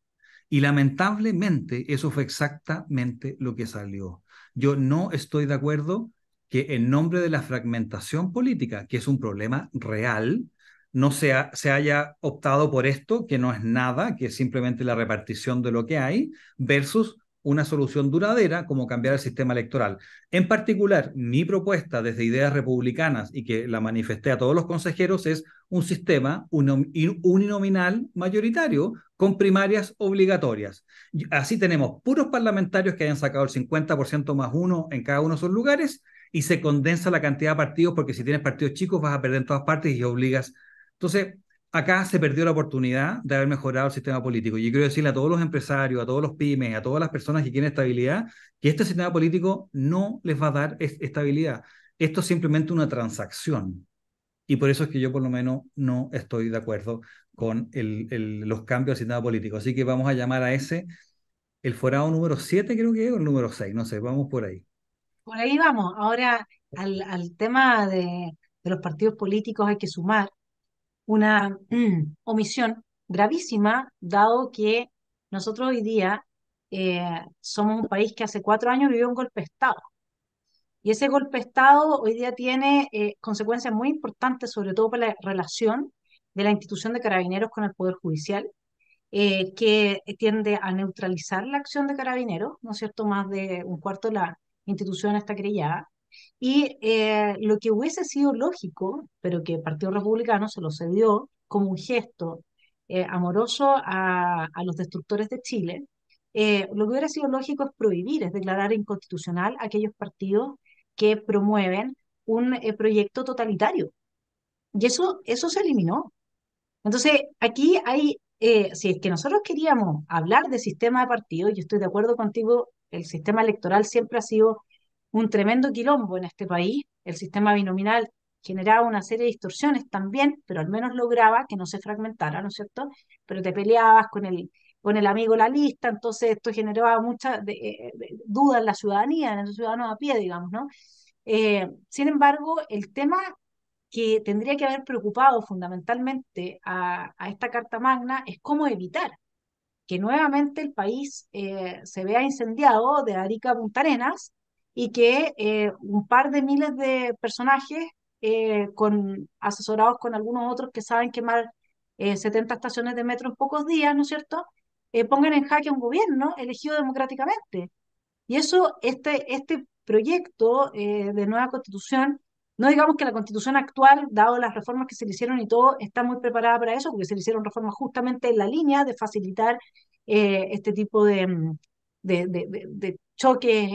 Y lamentablemente eso fue exactamente lo que salió. Yo no estoy de acuerdo que en nombre de la fragmentación política, que es un problema real, no se, haya optado por esto, que no es nada, que es simplemente la repartición de lo que hay, versus una solución duradera como cambiar el sistema electoral. En particular, mi propuesta desde Ideas Republicanas y que la manifesté a todos los consejeros es un sistema uninominal mayoritario con primarias obligatorias. Así tenemos puros parlamentarios que hayan sacado el 50% más uno en cada uno de sus lugares y se condensa la cantidad de partidos porque si tienes partidos chicos vas a perder en todas partes y obligas. Entonces, acá se perdió la oportunidad de haber mejorado el sistema político. yo quiero decirle a todos los empresarios, a todos los pymes, a todas las personas que quieren estabilidad, que este sistema político no les va a dar estabilidad. Esto es simplemente una transacción. Y por eso es que yo por lo menos no estoy de acuerdo con los cambios al sistema político. Así que vamos a llamar a ese el forado número 7, creo que es, o el número 6, no sé, vamos por ahí. Por ahí vamos. Ahora, al, tema de, los partidos políticos hay que sumar una mm, omisión gravísima, dado que nosotros hoy día eh, somos un país que hace cuatro años vivió un golpe de Estado. Y ese golpe de Estado hoy día tiene eh, consecuencias muy importantes, sobre todo para la relación de la institución de carabineros con el Poder Judicial, eh, que tiende a neutralizar la acción de carabineros, ¿no es cierto? Más de un cuarto de la institución está creyada. Y eh, lo que hubiese sido lógico, pero que el Partido Republicano se lo cedió como un gesto amoroso a, a, los destructores de Chile, lo que hubiera sido lógico es prohibir, es declarar inconstitucional aquellos partidos que promueven un eh, proyecto totalitario. Y eso, eso se eliminó. Entonces, aquí hay, eh, si es que nosotros queríamos hablar de sistema de partido, yo estoy de acuerdo contigo, el sistema electoral siempre ha sido un tremendo quilombo en este país, el sistema binominal generaba una serie de distorsiones también, pero al menos lograba que no se fragmentara, ¿no es cierto? Pero te peleabas con el, con el amigo la lista, entonces esto generaba mucha dudas eh, duda en la ciudadanía, en el ciudadanos a pie, digamos, ¿no? Eh, sin embargo, el tema que tendría que haber preocupado fundamentalmente a, esta Carta Magna es cómo evitar que nuevamente el país eh, se vea incendiado de Arica a Punta Arenas y que un par de miles de personajes con, asesorados con algunos otros que saben quemar 70 estaciones de metro en pocos días, ¿no es cierto?, eh, pongan en jaque a un gobierno elegido democráticamente. Y eso, este, este proyecto eh, de nueva constitución, no digamos que la constitución actual, dado las reformas que se le hicieron y todo, está muy preparada para eso, porque se le hicieron reformas justamente en la línea de facilitar eh, este tipo de, mm, de, choques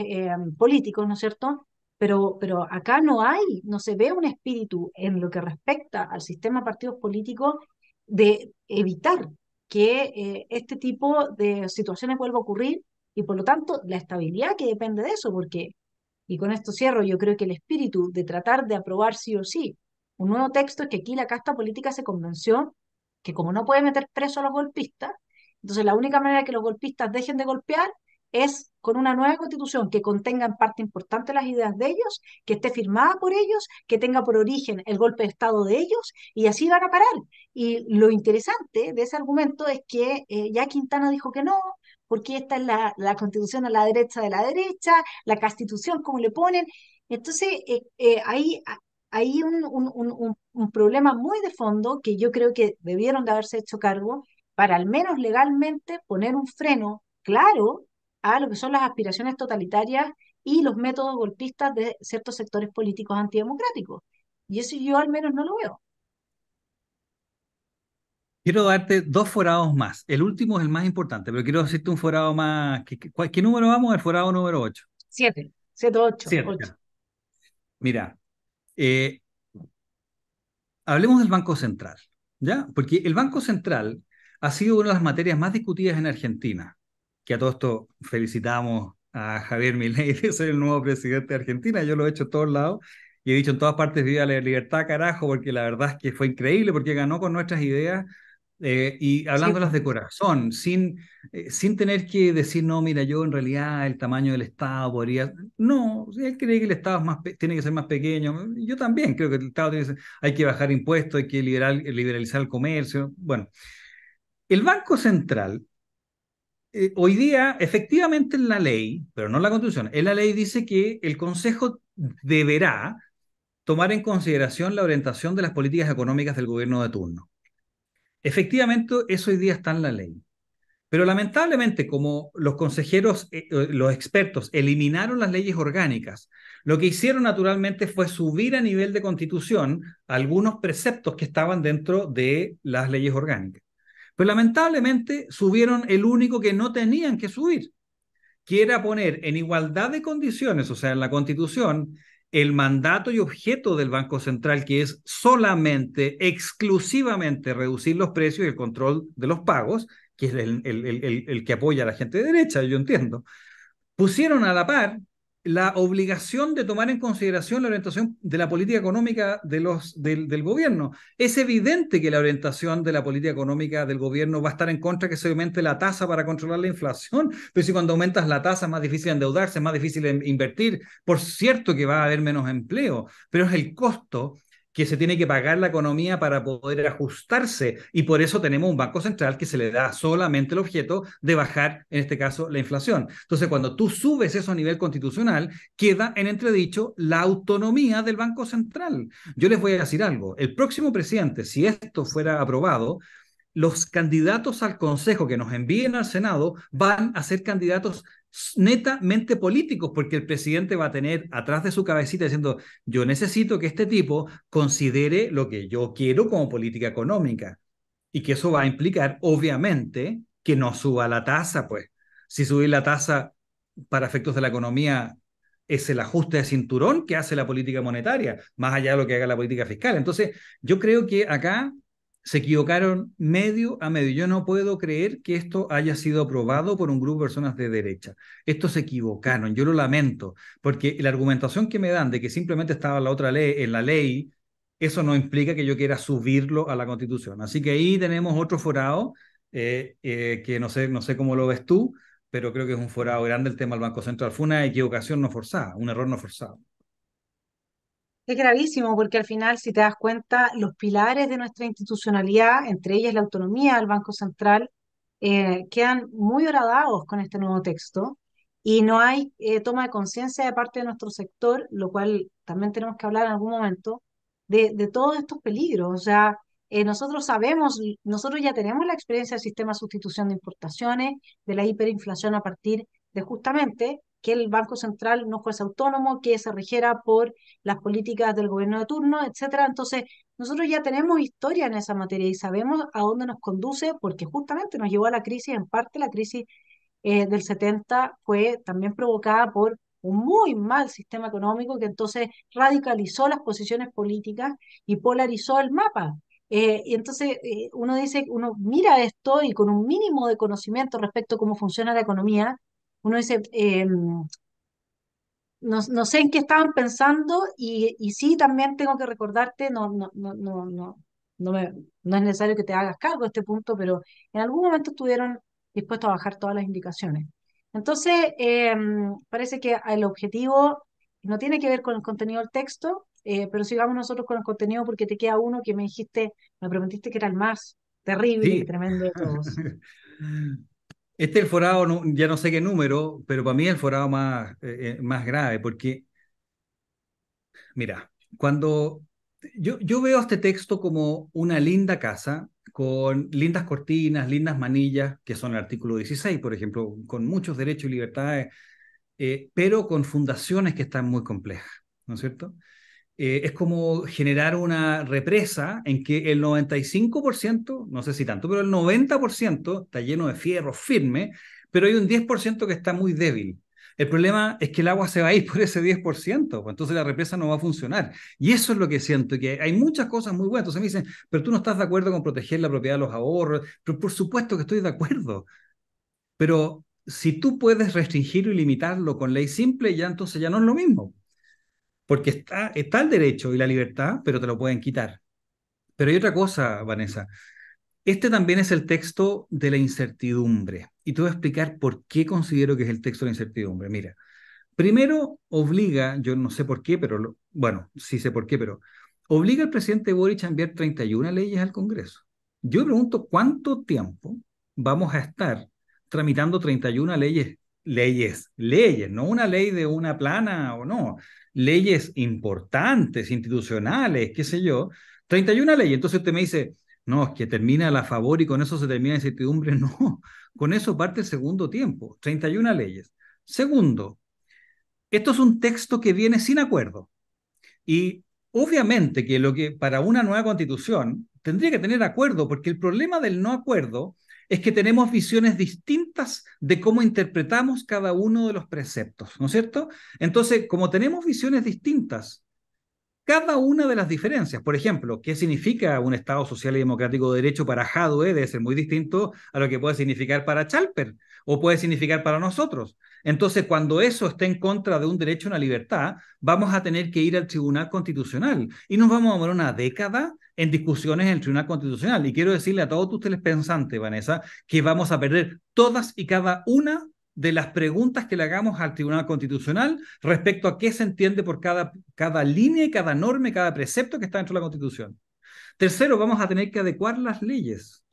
políticos, ¿no es cierto? Pero, pero acá no hay, no se ve un espíritu en lo que respecta al sistema de partidos políticos de evitar que eh, este tipo de situaciones vuelva a ocurrir y por lo tanto la estabilidad que depende de eso, porque, y con esto cierro, yo creo que el espíritu de tratar de aprobar sí o sí un nuevo texto es que aquí la casta política se convenció que como no puede meter preso a los golpistas, entonces la única manera que los golpistas dejen de golpear es con una nueva constitución que contenga en parte importante las ideas de ellos, que esté firmada por ellos, que tenga por origen el golpe de Estado de ellos, y así van a parar. Y lo interesante de ese argumento es que eh, ya Quintana dijo que no, porque esta es la, constitución a la derecha de la derecha, la constitución, como le ponen. Entonces, hay eh, eh, ah, un, un problema muy de fondo que yo creo que debieron de haberse hecho cargo para al menos legalmente poner un freno claro a lo que son las aspiraciones totalitarias y los métodos golpistas de ciertos sectores políticos antidemocráticos. Y eso yo al menos no lo veo. Quiero darte dos forados más. El último es el más importante, pero quiero decirte un forado más. ¿Qué, número vamos? El forado número 8. 7. 7, 8. Mira, eh, hablemos del Banco Central, ¿ya? Porque el Banco Central ha sido una de las materias más discutidas en Argentina que a todo esto felicitamos a Javier Milei de ser el nuevo presidente de Argentina, yo lo he hecho en todos lados y he dicho en todas partes viva la libertad, carajo, porque la verdad es que fue increíble, porque ganó con nuestras ideas eh, y hablándolas de corazón, sin, eh, sin tener que decir, no, mira, yo en realidad el tamaño del Estado podría... No, él cree que el Estado más tiene que ser más pequeño. Yo también creo que el Estado tiene que ser... hay que bajar impuestos, hay que liberalizar el comercio. Bueno, el Banco Central eh, hoy día, efectivamente en la ley, pero no en la constitución, en la ley dice que el Consejo deberá tomar en consideración la orientación de las políticas económicas del gobierno de turno. Efectivamente, eso hoy día está en la ley. Pero lamentablemente, como los consejeros, eh, eh, los expertos eliminaron las leyes orgánicas, lo que hicieron naturalmente fue subir a nivel de constitución algunos preceptos que estaban dentro de las leyes orgánicas. Pero pues lamentablemente subieron el único que no tenían que subir, que era poner en igualdad de condiciones, o sea, en la Constitución, el mandato y objeto del Banco Central, que es solamente, exclusivamente reducir los precios y el control de los pagos, que es el, que apoya a la gente de derecha, yo entiendo, pusieron a la par la obligación de tomar en consideración la orientación de la política económica del, gobierno. Es evidente que la orientación de la política económica del gobierno va a estar en contra que se aumente la tasa para controlar la inflación, pero si cuando aumentas la tasa es más difícil endeudarse, es más difícil invertir, por cierto que va a haber menos empleo, pero es el costo que se tiene que pagar la economía para poder ajustarse. Y por eso tenemos un Banco Central que se le da solamente el objeto de bajar, en este caso, la inflación. Entonces, cuando tú subes eso a nivel constitucional, queda en entredicho la autonomía del Banco Central. Yo les voy a decir algo. El próximo presidente, si esto fuera aprobado, los candidatos al Consejo que nos envíen al Senado van a ser candidatos netamente políticos, porque el presidente va a tener atrás de su cabecita diciendo, yo necesito que este tipo considere lo que yo quiero como política económica, y que eso va a implicar, obviamente, que no suba la tasa, pues. Si subir la tasa para efectos de la economía es el ajuste de cinturón que hace la política monetaria, más allá de lo que haga la política fiscal. Entonces, yo creo que acá se equivocaron medio a medio. Yo no puedo creer que esto haya sido aprobado por un grupo de personas de derecha. Estos se equivocaron, yo lo lamento, porque la argumentación que me dan de que simplemente estaba la otra ley, en la ley, eso no implica que yo quiera subirlo a la Constitución. Así que ahí tenemos otro forado, eh, eh, que no sé, no sé cómo lo ves tú, pero creo que es un forado grande el tema del Banco Central. Fue una equivocación no forzada, un error no forzado. Es gravísimo porque al final, si te das cuenta, los pilares de nuestra institucionalidad, entre ellas la autonomía del Banco Central, eh, quedan muy horadados con este nuevo texto y no hay eh, toma de conciencia de parte de nuestro sector, lo cual también tenemos que hablar en algún momento, de, todos estos peligros. O sea, eh, nosotros sabemos, nosotros ya tenemos la experiencia del sistema de sustitución de importaciones, de la hiperinflación a partir de justamente que el Banco Central no fuese autónomo, que se regiera por las políticas del gobierno de turno, etcétera. Entonces, nosotros ya tenemos historia en esa materia y sabemos a dónde nos conduce, porque justamente nos llevó a la crisis, en parte la crisis eh, del 70 fue también provocada por un muy mal sistema económico que entonces radicalizó las posiciones políticas y polarizó el mapa. Eh, y entonces eh, uno dice, uno mira esto y con un mínimo de conocimiento respecto a cómo funciona la economía, uno dice, em, no, no, sé en qué estaban pensando y, y sí, también tengo que recordarte, no, no, no, no, no, no, no es necesario que te hagas cargo de este punto, pero en algún momento estuvieron dispuestos a bajar todas las indicaciones. Entonces, em, parece que el objetivo no tiene que ver con el contenido del texto, eh, pero sigamos nosotros con el contenido porque te queda uno que me dijiste, me prometiste que era el más terrible y tremendo de todos. (laughs) Este es el forado, ya no sé qué número, pero para mí es el forado más, eh, eh, más grave, porque, mira, cuando yo, yo veo este texto como una linda casa, con lindas cortinas, lindas manillas, que son el artículo 16, por ejemplo, con muchos derechos y libertades, eh, pero con fundaciones que están muy complejas, ¿no es cierto? Eh, es como generar una represa en que el 95%, no sé si tanto, pero el 90% está lleno de fierro firme, pero hay un 10% que está muy débil. El problema es que el agua se va a ir por ese 10%, pues, entonces la represa no va a funcionar. Y eso es lo que siento, que hay muchas cosas muy buenas. Entonces me dicen, pero tú no estás de acuerdo con proteger la propiedad de los ahorros. Pero por supuesto que estoy de acuerdo. Pero si tú puedes restringirlo y limitarlo con ley simple, ya entonces ya no es lo mismo porque está, el derecho y la libertad, pero te lo pueden quitar. Pero hay otra cosa, Vanessa. Este también es el texto de la incertidumbre. Y te voy a explicar por qué considero que es el texto de la incertidumbre. Mira, primero obliga, yo no sé por qué, pero bueno, sí sé por qué, pero obliga al presidente Boric a enviar 31 leyes al Congreso. Yo pregunto cuánto tiempo vamos a estar tramitando 31 leyes, leyes, leyes, no una ley de una plana o no, leyes importantes, institucionales, qué sé yo, 31 leyes. Entonces usted me dice, no, es que termina la favor y con eso se termina la incertidumbre. (laughs) No, con eso parte el segundo tiempo, 31 leyes. Segundo, esto es un texto que viene sin acuerdo. Y obviamente que lo que para una nueva constitución tendría que tener acuerdo, porque el problema del no acuerdo es que tenemos visiones distintas de cómo interpretamos cada uno de los preceptos, ¿no es cierto? Entonces, como tenemos visiones distintas, cada una de las diferencias, por ejemplo, qué significa un Estado social y democrático de derecho para Jadwe debe ser muy distinto a lo que puede significar para Chalper o puede significar para nosotros. Entonces, cuando eso está en contra de un derecho a una libertad, vamos a tener que ir al Tribunal Constitucional y nos vamos a morir una década en discusiones en el Tribunal Constitucional. Y quiero decirle a todos ustedes pensantes, Vanessa, que vamos a perder todas y cada una de las preguntas que le hagamos al Tribunal Constitucional respecto a qué se entiende por cada, cada línea cada norma cada precepto que está dentro de la Constitución. Tercero, vamos a tener que adecuar las leyes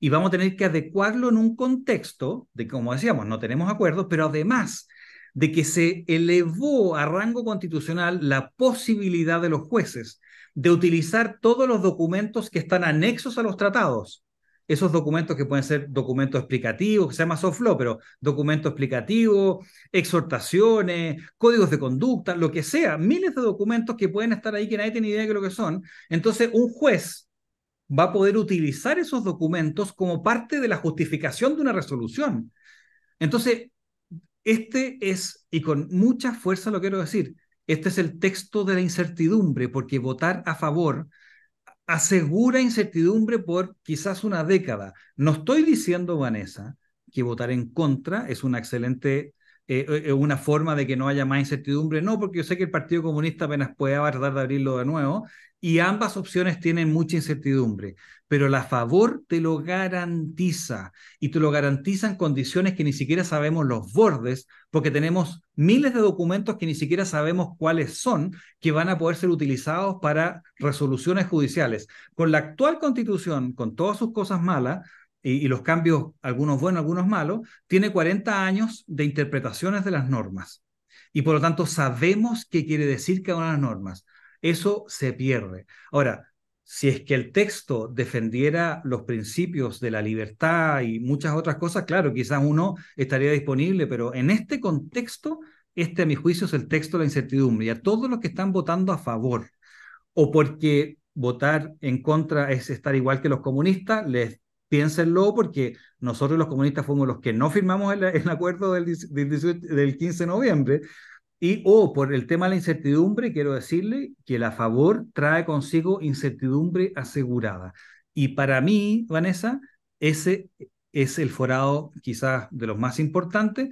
y vamos a tener que adecuarlo en un contexto de, como decíamos, no tenemos acuerdos, pero además de que se elevó a rango constitucional la posibilidad de los jueces de utilizar todos los documentos que están anexos a los tratados. Esos documentos que pueden ser documentos explicativos, que se llama soft law, pero documento explicativo, exhortaciones, códigos de conducta, lo que sea, miles de documentos que pueden estar ahí que nadie tiene idea de lo que son. Entonces, un juez va a poder utilizar esos documentos como parte de la justificación de una resolución. Entonces, este es, y con mucha fuerza lo quiero decir, este es el texto de la incertidumbre, porque votar a favor asegura incertidumbre por quizás una década. No estoy diciendo, Vanessa, que votar en contra es una excelente eh, eh, eh, una forma de que no haya más incertidumbre. No, porque yo sé que el Partido Comunista apenas puede tratar de abrirlo de nuevo y ambas opciones tienen mucha incertidumbre pero la favor te lo garantiza y te lo garantizan condiciones que ni siquiera sabemos los bordes, porque tenemos miles de documentos que ni siquiera sabemos cuáles son, que van a poder ser utilizados para resoluciones judiciales. Con la actual constitución, con todas sus cosas malas, y, y los cambios, algunos buenos, algunos malos, tiene 40 años de interpretaciones de las normas. Y por lo tanto sabemos qué quiere decir cada una de las normas. Eso se pierde. Ahora, si es que el texto defendiera los principios de la libertad y muchas otras cosas, claro, quizás uno estaría disponible, pero en este contexto, este a mi juicio es el texto de la incertidumbre. Y a todos los que están votando a favor o porque votar en contra es estar igual que los comunistas, les piénsenlo porque nosotros los comunistas fuimos los que no firmamos el, acuerdo del 15 de noviembre, y, o oh, por el tema de la incertidumbre, quiero decirle que la favor trae consigo incertidumbre asegurada. Y para mí, Vanessa, ese es el forado quizás de los más importantes,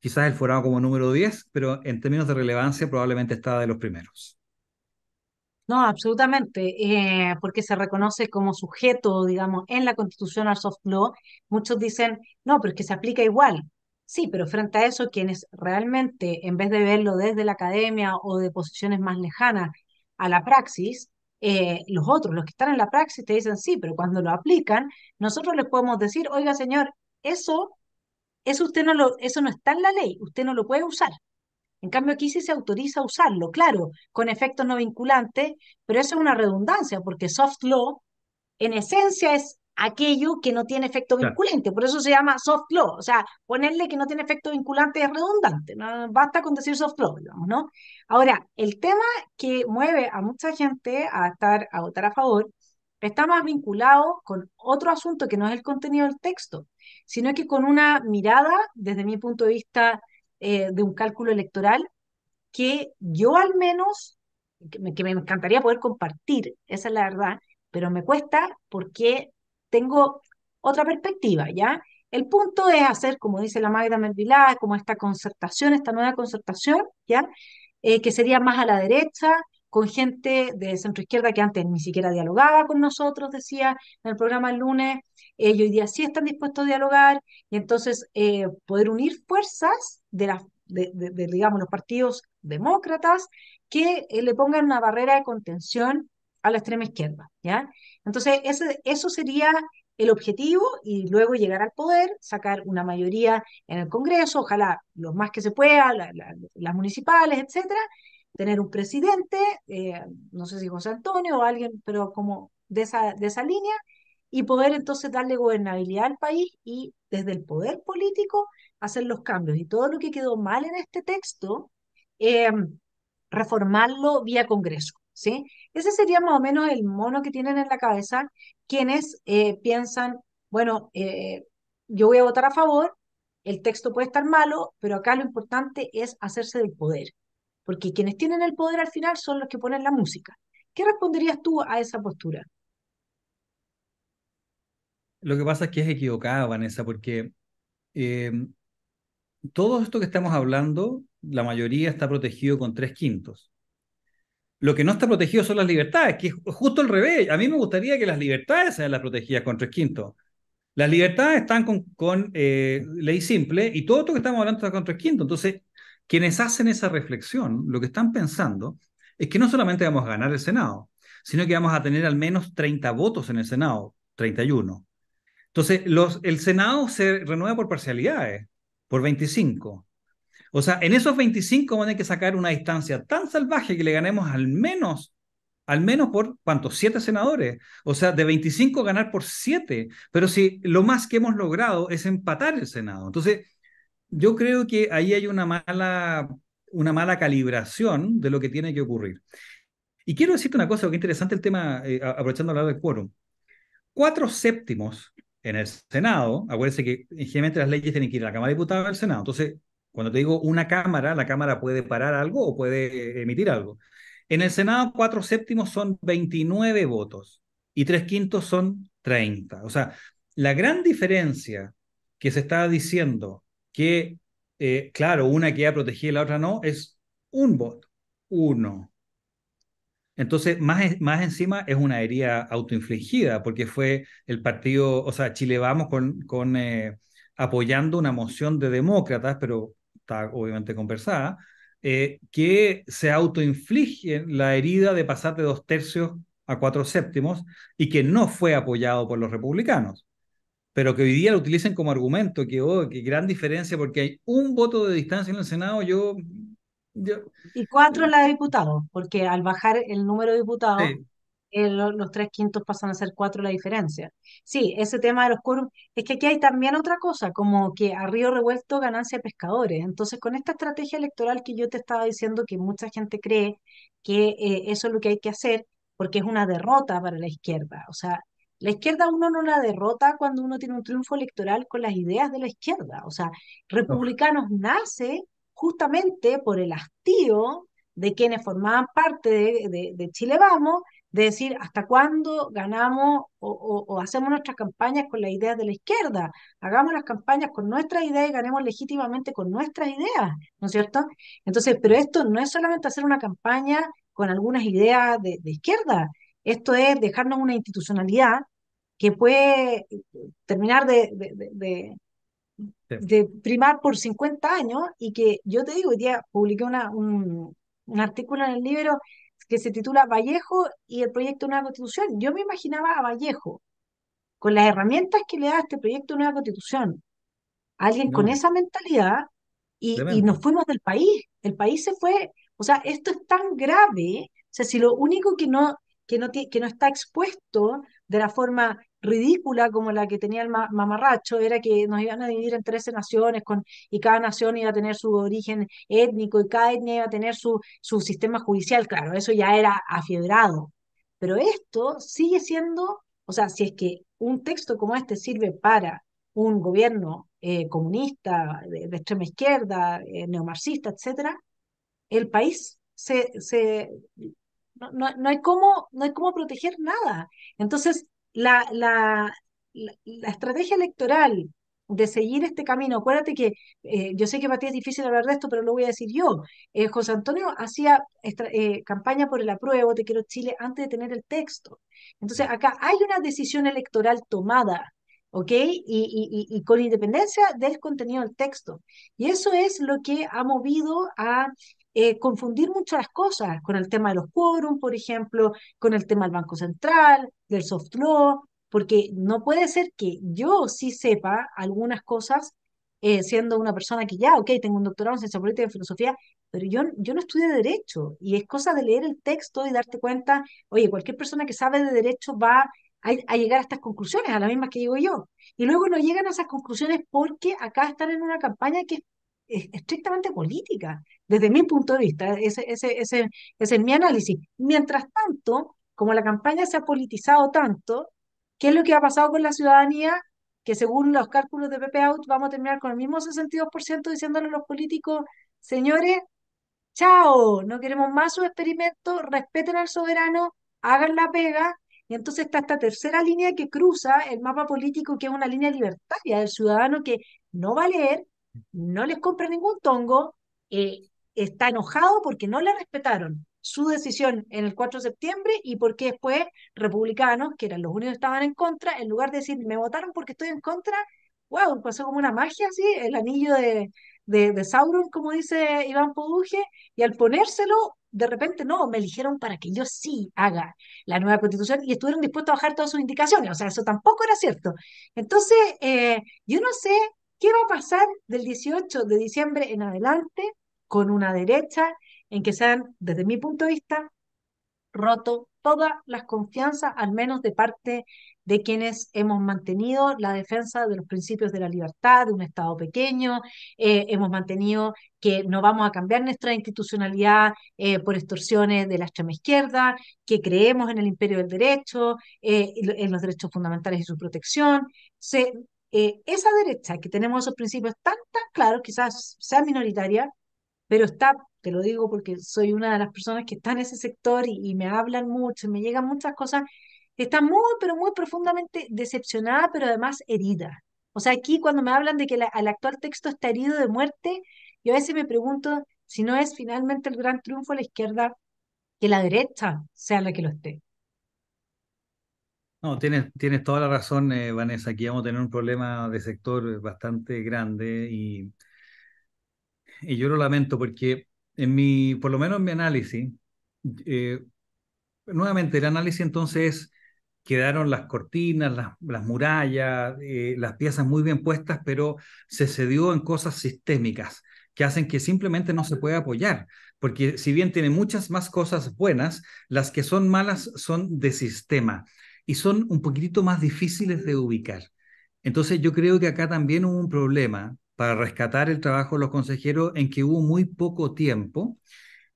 quizás el forado como número 10, pero en términos de relevancia probablemente está de los primeros. No, absolutamente, eh, porque se reconoce como sujeto, digamos, en la constitución al soft law. Muchos dicen, no, pero es que se aplica igual. Sí, pero frente a eso, quienes realmente, en vez de verlo desde la academia o de posiciones más lejanas a la praxis, eh, los otros, los que están en la praxis, te dicen sí, pero cuando lo aplican, nosotros les podemos decir, oiga señor, eso, eso usted no lo, eso no está en la ley, usted no lo puede usar. En cambio, aquí sí se autoriza a usarlo, claro, con efectos no vinculantes, pero eso es una redundancia, porque soft law en esencia es aquello que no tiene efecto vinculante. Por eso se llama soft law. O sea, ponerle que no tiene efecto vinculante es redundante. basta con decir soft law, digamos, ¿no? Ahora, el tema que mueve a mucha gente a, estar, a votar a favor está más vinculado con otro asunto que no es el contenido del texto, sino que con una mirada, desde mi punto de vista, eh, de un cálculo electoral, que yo al menos, que me encantaría poder compartir, esa es la verdad, pero me cuesta porque tengo otra perspectiva, ¿ya? El punto es hacer, como dice la Magda Mervilá, como esta concertación, esta nueva concertación, ¿ya? Eh, que sería más a la derecha, con gente de centro izquierda que antes ni siquiera dialogaba con nosotros, decía en el programa el lunes, ellos eh, hoy día sí están dispuestos a dialogar, y entonces eh, poder unir fuerzas de, de, digamos, los partidos demócratas que le pongan una barrera de contención a la extrema izquierda, ¿ya? Entonces, ese, eso sería el objetivo y luego llegar al poder, sacar una mayoría en el Congreso, ojalá los más que se pueda, las municipales, etcétera, tener un presidente, eh, no sé si José Antonio o alguien, pero como de esa, de esa línea, y poder entonces darle gobernabilidad al país y desde el poder político hacer los cambios. Y todo lo que quedó mal en este texto, eh, reformarlo vía Congreso. ¿sí? Ese sería más o menos el mono que tienen en la cabeza quienes eh, piensan, bueno, eh, yo voy a votar a favor, el texto puede estar malo, pero acá lo importante es hacerse del poder, porque quienes tienen el poder al final son los que ponen la música. ¿Qué responderías tú a esa postura? Lo que pasa es que es equivocada, Vanessa, porque em, todo esto que estamos hablando, la mayoría está protegido con tres quintos lo que no está protegido son las libertades, que es justo al revés. A mí me gustaría que las libertades sean las protegidas contra el quinto. Las libertades están con, eh, ley simple y todo esto que estamos hablando está contra el quinto. Entonces, quienes hacen esa reflexión, lo que están pensando es que no solamente vamos a ganar el Senado, sino que vamos a tener al menos 30 votos en el Senado, 31. Entonces, los, el Senado se renueva por parcialidades, por 25. O sea, en esos 25 van a tener que sacar una distancia tan salvaje que le ganemos al menos al menos por cuántos, siete senadores. O sea, de 25 ganar por siete. Pero si lo más que hemos logrado es empatar el Senado. Entonces, yo creo que ahí hay una mala, una mala calibración de lo que tiene que ocurrir. Y quiero decirte una cosa, que es interesante el tema, eh, aprovechando hablar del quórum. Cuatro séptimos en el Senado, acuérdense que generalmente las leyes tienen que ir a la Cámara de Diputados al Senado. Entonces, cuando te digo una cámara, la cámara puede parar algo o puede emitir algo. En el Senado, cuatro séptimos son 29 votos y tres quintos son 30. O sea, la gran diferencia que se está diciendo que, eh, claro, una queda protegida y la otra no, es un voto, uno. Entonces, más, más encima es una herida autoinfligida, porque fue el partido, o sea, Chile Vamos con, con eh, apoyando una moción de demócratas, pero está obviamente conversada, eh, que se autoinflige la herida de pasar de dos tercios a cuatro séptimos y que no fue apoyado por los republicanos, pero que hoy día lo utilicen como argumento, que, oh, gran diferencia porque hay un voto de distancia en el Senado, yo... yo... Y cuatro en eh la de diputados, porque al bajar el número de diputados... Eh, los, tres quintos pasan a ser cuatro la diferencia. Sí, ese tema de los quórum, es que aquí hay también otra cosa, como que a río revuelto ganancia de pescadores. Entonces, con esta estrategia electoral que yo te estaba diciendo que mucha gente cree que eh, eso es lo que hay que hacer, porque es una derrota para la izquierda. O sea, la izquierda uno no la derrota cuando uno tiene un triunfo electoral con las ideas de la izquierda. O sea, republicanos nace justamente por el hastío de quienes formaban parte de, de, de Chile Vamos de decir hasta cuándo ganamos o, hacemos nuestras campañas con las ideas de la izquierda, hagamos las campañas con nuestras ideas y ganemos legítimamente con nuestras ideas, ¿no es cierto? Entonces, pero esto no es solamente hacer una campaña con algunas ideas de, izquierda, esto es dejarnos una institucionalidad que puede eh, terminar de, de, de primar por 50 años y que yo te digo, hoy día publiqué una, un artículo en el libro que se titula Vallejo y el proyecto de Nueva Constitución. Yo me imaginaba a Vallejo con las herramientas que le da este proyecto de Nueva Constitución. Alguien con esa mentalidad y, nos fuimos del país. El país se fue. O sea, esto es tan grave. O sea, si lo único que no, que no, que no está expuesto de la forma ridícula como la que tenía el mamarracho, era que nos iban a dividir en 13 naciones con, y cada nación iba a tener su origen étnico y cada etnia iba a tener su, su sistema judicial, claro, eso ya era afiebrado. Pero esto sigue siendo, o sea, si es que un texto como este sirve para un gobierno eh, comunista, de, extrema izquierda, eh, neomarxista, etc., el país se, se no, no, hay cómo, no hay cómo proteger nada. Entonces, la, la, la, estrategia electoral de seguir este camino. Acuérdate que eh, yo sé que para ti es difícil hablar de esto, pero lo voy a decir yo. Eh, José Antonio hacía eh, campaña por el apruebo, Te quiero Chile, antes de tener el texto. Entonces, acá hay una decisión electoral tomada, ¿ok? Y, y, y, con independencia del contenido del texto. Y eso es lo que ha movido a confundir muchas las cosas con el tema de los quórum, por ejemplo, con el tema del Banco Central, del soft law, porque no puede ser que yo sí sepa algunas cosas eh, siendo una persona que ya, ok, tengo un doctorado en ciencia política y filosofía, pero yo, yo no estudié derecho y es cosa de leer el texto y darte cuenta, oye, cualquier persona que sabe de derecho va a, llegar a estas conclusiones, a las mismas que digo yo. Y luego no llegan a esas conclusiones porque acá están en una campaña que es estrictamente política, desde mi punto de vista, ese, ese, ese, ese es mi análisis. Mientras tanto, como la campaña se ha politizado tanto, ¿qué es lo que ha pasado con la ciudadanía? Que según los cálculos de Pepe Out vamos a terminar con el mismo 62% diciéndole a los políticos, señores, chao, no queremos más su experimento, respeten al soberano, hagan la pega. Y entonces está esta tercera línea que cruza el mapa político, que es una línea libertaria del ciudadano que no va a leer, no les compra ningún tongo, eh, está enojado porque no le respetaron su decisión en el 4 de septiembre y por qué después republicanos, que eran los únicos que estaban en contra, en lugar de decir, me votaron porque estoy en contra, wow, pasó como una magia así, el anillo de, Sauron, como dice Iván Poduje, y al ponérselo, de repente, no, me eligieron para que yo sí haga la nueva constitución y estuvieron dispuestos a bajar todas sus indicaciones, o sea, eso tampoco era cierto. Entonces, eh, yo no sé qué va a pasar del 18 de diciembre en adelante con una derecha en que sean, desde mi punto de vista, roto todas las confianzas, al menos de parte de quienes hemos mantenido la defensa de los principios de la libertad, de un Estado pequeño, eh, hemos mantenido que no vamos a cambiar nuestra institucionalidad eh, por extorsiones de la extrema izquierda, que creemos en el imperio del derecho, eh, en los derechos fundamentales y su protección. esa derecha que tenemos esos principios tan, tan claros, quizás sea minoritaria, pero está, te lo digo porque soy una de las personas que está en ese sector y, me hablan mucho, me llegan muchas cosas, está muy, pero muy profundamente decepcionada, pero además herida. O sea, aquí cuando me hablan de que el actual texto está herido de muerte, yo a veces me pregunto si no es finalmente el gran triunfo de la izquierda que la derecha sea la que lo esté. No, tienes, tienes toda la razón, eh, Vanessa. Aquí vamos a tener un problema de sector bastante grande y y yo lo lamento porque en mi, por lo menos en mi análisis, eh, nuevamente el análisis entonces quedaron las cortinas, las, murallas, eh, las piezas muy bien puestas, pero se cedió en cosas sistémicas que hacen que simplemente no se pueda apoyar, porque si bien tiene muchas más cosas buenas, las que son malas son de sistema y son un poquitito más difíciles de ubicar. Entonces yo creo que acá también hubo un problema para rescatar el trabajo de los consejeros en que hubo muy poco tiempo.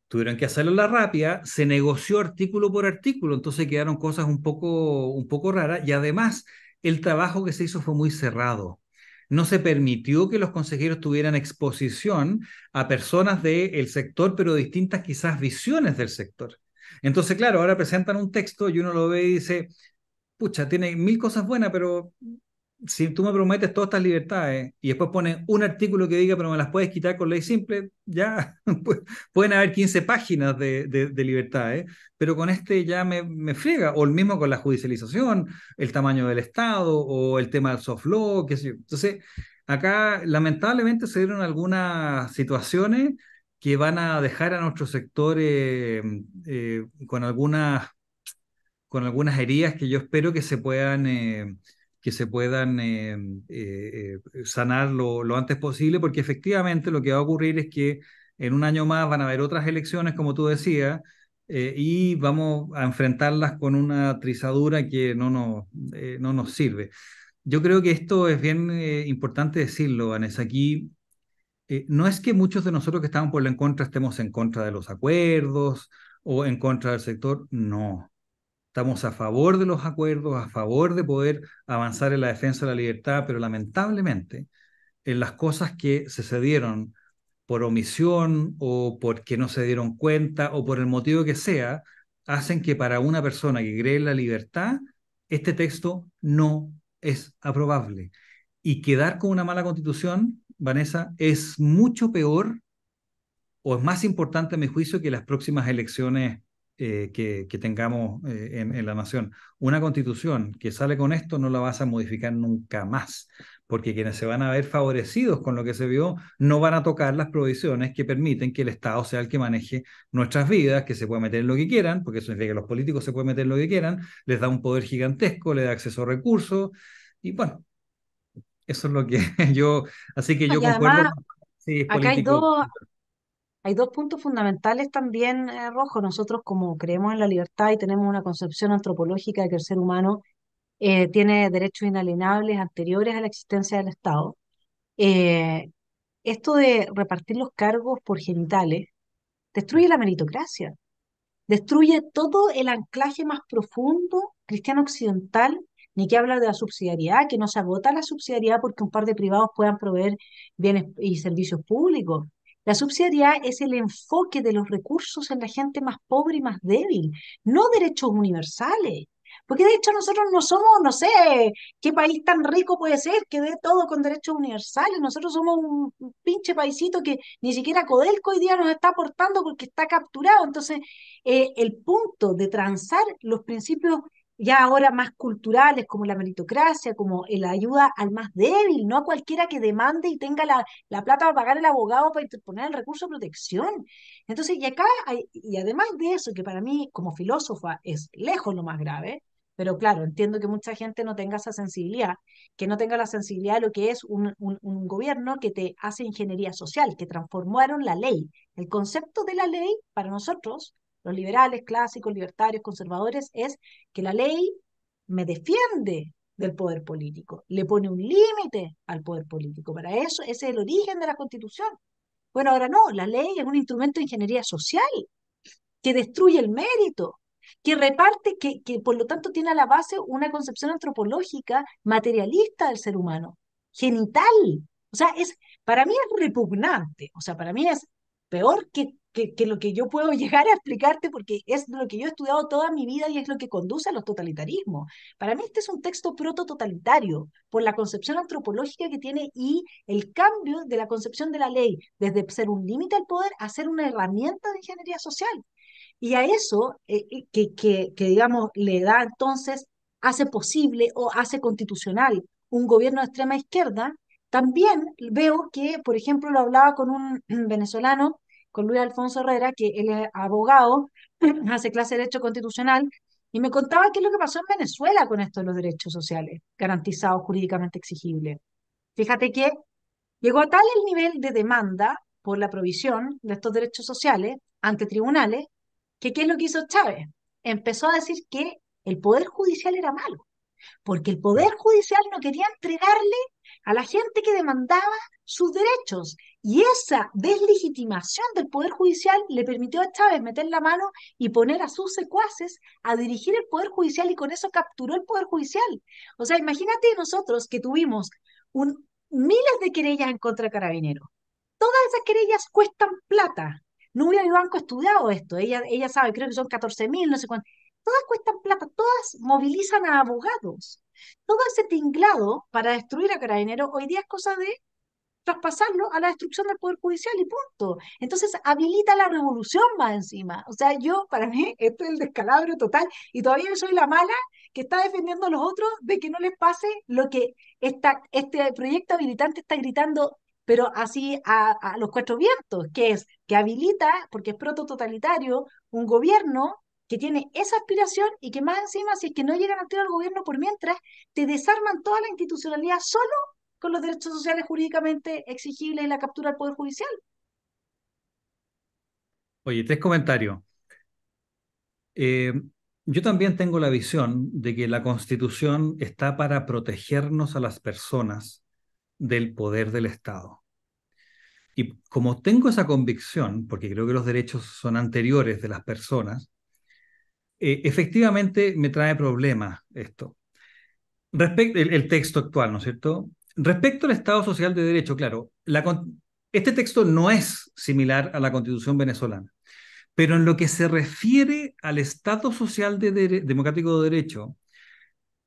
Tuvieron que hacerlo la rápida, se negoció artículo por artículo, entonces quedaron cosas un poco, un poco raras y además el trabajo que se hizo fue muy cerrado. No se permitió que los consejeros tuvieran exposición a personas del sector, pero distintas quizás visiones del sector. Entonces, claro, ahora presentan un texto y uno lo ve y dice, pucha, tiene mil cosas buenas, pero si tú me prometes todas estas libertades y después pones un artículo que diga, pero me las puedes quitar con ley simple, ya (laughs) pueden haber 15 páginas de, libertades, pero con este ya me, friega, o el mismo con la judicialización, el tamaño del Estado, o el tema del soft law, qué sé yo. Entonces, acá lamentablemente se dieron algunas situaciones que van a dejar a nuestro sector eh, con algunas con algunas heridas que yo espero que se puedan eh, que se puedan em, eh, eh, sanar lo, lo, antes posible, porque efectivamente lo que va a ocurrir es que en un año más van a haber otras elecciones, como tú decías, eh, y vamos a enfrentarlas con una trizadura que no nos, no nos sirve. Yo creo que esto es bien importante decirlo, Vanessa. Aquí no es que muchos de nosotros que estamos por la en contra estemos en contra de los acuerdos o en contra del sector, no Estamos a favor de los acuerdos, a favor de poder avanzar en la defensa de la libertad, pero lamentablemente en las cosas que se cedieron por omisión o porque no se dieron cuenta o por el motivo que sea, hacen que para una persona que cree en la libertad, este texto no es aprobable. Y quedar con una mala constitución, Vanessa, es mucho peor o es más importante a mi juicio que las próximas elecciones eh, que, tengamos eh, en, la nación. Una constitución que sale con esto no la vas a modificar nunca más, porque quienes se van a ver favorecidos con lo que se vio no van a tocar las provisiones que permiten que el Estado sea el que maneje nuestras vidas, que se pueda meter en lo que quieran, porque eso significa que los políticos se pueden meter en lo que quieran, les da un poder gigantesco, les da acceso a recursos, y bueno, eso es lo que (laughs) yo, así que yo concuerdo. acá hay hay dos puntos fundamentales también, eh, Rojo. Nosotros como creemos en la libertad y tenemos una concepción antropológica de que el ser humano eh, tiene derechos inalienables anteriores a la existencia del Estado, eh, esto de repartir los cargos por genitales destruye la meritocracia, destruye todo el anclaje más profundo cristiano occidental ni que hablar de la subsidiariedad, que no se agota la subsidiariedad porque un par de privados puedan proveer bienes y servicios públicos. La subsidiariedad es el enfoque de los recursos en la gente más pobre y más débil, no derechos universales. Porque de hecho nosotros no somos, no sé, qué país tan rico puede ser que dé todo con derechos universales. Nosotros somos un pinche paisito que ni siquiera Codelco hoy día nos está aportando porque está capturado. Entonces, eh, el punto de transar los principios ya ahora más culturales como la meritocracia, como la ayuda al más débil, no a cualquiera que demande y tenga la, la plata para pagar el abogado para interponer el recurso de protección. Entonces, y acá, y además de eso, que para mí como filósofa es lejos lo más grave, pero claro, entiendo que mucha gente no tenga esa sensibilidad, que no tenga la sensibilidad de lo que es un, un gobierno que te hace ingeniería social, que transformaron la ley. El concepto de la ley para nosotros los liberales, clásicos, libertarios, conservadores, es que la ley me defiende del poder político, le pone un límite al poder político. Para eso ese es el origen de la constitución. Bueno, ahora no, la ley es un instrumento de ingeniería social que destruye el mérito, que reparte, que, que por lo tanto tiene a la base una concepción antropológica materialista del ser humano, genital. O sea, es, para mí es repugnante, o sea, para mí es peor que que, lo que yo puedo (laughs) llegar a explicarte, porque es lo que yo he estudiado toda mi vida y es lo que conduce a los totalitarismos. Para mí este es un texto proto-totalitario por la concepción antropológica que tiene y el cambio de la concepción de la ley, desde ser un límite al poder a ser una herramienta de ingeniería social. Y a eso eh, eh, que, que, digamos, le da entonces, hace posible o hace constitucional un gobierno de extrema izquierda, también veo que, por ejemplo, lo hablaba con un (clears throat) venezolano, con Luis Alfonso Herrera, que él es abogado, (clears throat) hace clase de Derecho Constitucional, y me contaba qué es lo que pasó en Venezuela con esto de los derechos sociales garantizados jurídicamente exigibles. Fíjate que llegó a tal el nivel de demanda por la provisión de estos derechos sociales ante tribunales, que qué es lo que hizo Chávez. Empezó a decir que el Poder Judicial era malo, porque el Poder Judicial no quería entregarle a la gente que demandaba sus derechos. Y esa deslegitimación del Poder Judicial le permitió a Chávez meter la mano y poner a sus secuaces a dirigir el Poder Judicial y con eso capturó el Poder Judicial. O sea, imagínate nosotros que tuvimos un, miles de querellas en contra de carabineros. Todas esas querellas cuestan plata. Nubia mi banco estudiado esto, ella, ella sabe, creo que son 14 mil, no sé cuánto. Todas cuestan plata, todas movilizan a abogados. Todo ese tinglado para destruir a carabinero hoy día es cosa de traspasarlo a la destrucción del Poder Judicial y punto. Entonces habilita la revolución más encima. O sea, yo, para mí, (laughs) esto es el descalabro total y todavía yo soy la mala que está defendiendo a los otros de que no les pase lo que esta, este proyecto habilitante está gritando, pero así a, los cuatro vientos, que es que habilita, porque es proto-totalitario un gobierno que tiene esa aspiración y que más encima, si es que no llegan a tener al gobierno por mientras, te desarman toda la institucionalidad solo con los derechos sociales jurídicamente exigibles en la captura del Poder Judicial. Oye, tres comentarios. Eh, yo también tengo la visión de que la Constitución está para protegernos a las personas del poder del Estado. Y como tengo esa convicción, porque creo que los derechos son anteriores de las personas, eh, efectivamente me trae problemas esto. Respecto al texto actual, ¿no es cierto? Respecto al Estado Social de Derecho, claro, la, este texto no es similar a la constitución venezolana, pero en lo que se refiere al Estado Social de Democrático de Derecho,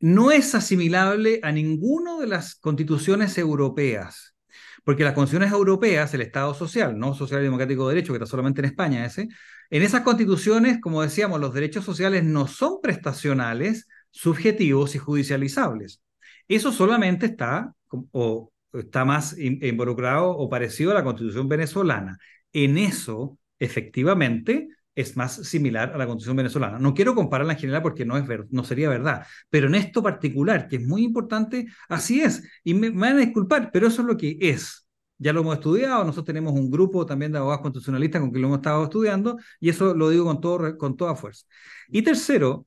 no es asimilable a ninguna de las constituciones europeas, porque las constituciones europeas, el Estado Social, no Social Democrático de Derecho, que está solamente en España ese, en esas constituciones, como decíamos, los derechos sociales no son prestacionales, subjetivos y judicializables. Eso solamente está o está más involucrado o parecido a la constitución venezolana. En eso, efectivamente, es más similar a la constitución venezolana. No quiero compararla en general porque no, es no sería verdad, pero en esto particular, que es muy importante, así es. Y me, van a disculpar, pero eso es lo que es ya lo hemos estudiado, nosotros tenemos un grupo también de abogados constitucionalistas con que lo hemos estado estudiando, y eso lo digo con, con toda fuerza. Y tercero,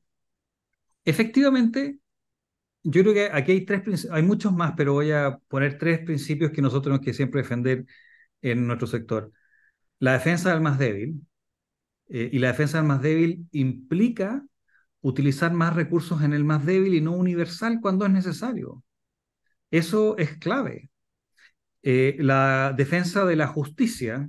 efectivamente, yo creo que aquí hay tres, hay muchos más, pero voy a poner tres principios que nosotros tenemos que siempre defender en nuestro sector. La defensa del más débil, eh, y la defensa del más débil implica utilizar más recursos en el más débil y no universal cuando es necesario. Eso es clave. Eh, la defensa de la justicia,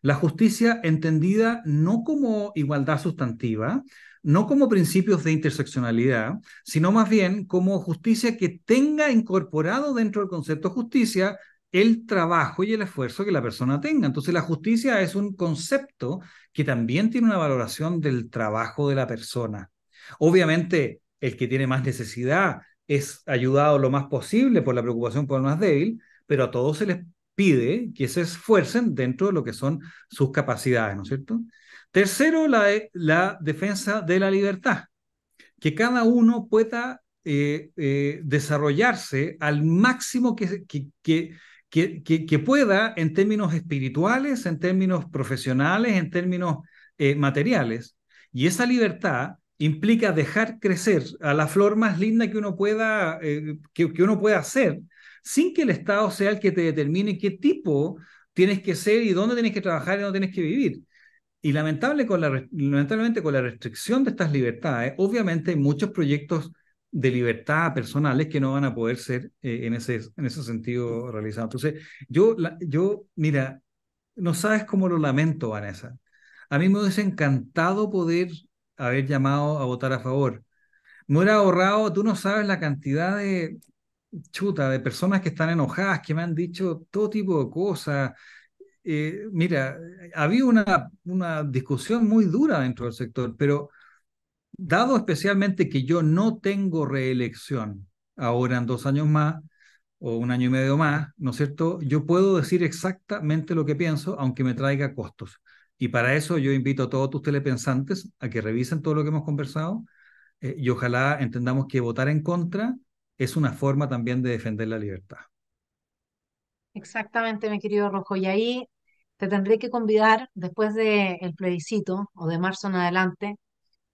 la justicia entendida no como igualdad sustantiva, no como principios de interseccionalidad, sino más bien como justicia que tenga incorporado dentro del concepto justicia el trabajo y el esfuerzo que la persona tenga. Entonces la justicia es un concepto que también tiene una valoración del trabajo de la persona. Obviamente, el que tiene más necesidad es ayudado lo más posible por la preocupación por el más débil, pero a todos se les pide que se esfuercen dentro de lo que son sus capacidades, ¿no es cierto? Tercero, la, defensa de la libertad, que cada uno pueda eh, eh, desarrollarse al máximo que, pueda en términos espirituales, en términos profesionales, en términos eh, materiales. Y esa libertad implica dejar crecer a la flor más linda que uno pueda, que, uno pueda hacer, sin que el Estado sea el que te determine qué tipo tienes que ser y dónde tienes que trabajar y dónde tienes que vivir. Y lamentable con la, lamentablemente con la restricción de estas libertades, obviamente hay muchos proyectos de libertad personales que no van a poder ser eh, en, ese, en ese sentido realizados. Entonces, yo, yo, mira, no sabes cómo lo lamento, Vanessa. A mí me hubiese encantado poder haber llamado a votar a favor. Me hubiera ahorrado, tú no sabes la cantidad de chuta, de personas que están enojadas, que me han dicho todo tipo de cosas, eh, mira, había una, una discusión muy dura dentro del sector, pero dado especialmente que yo no tengo reelección ahora en dos años más o un año y medio más, ¿no es cierto? Yo puedo decir exactamente lo que pienso, aunque me traiga costos. Y para eso yo invito a todos tus telepensantes a que revisen todo lo que hemos conversado eh, y ojalá entendamos que votar en contra es una forma también de defender la libertad. Exactamente, mi querido Rojo. Y ahí te tendré que convidar después del el plebiscito o de marzo en adelante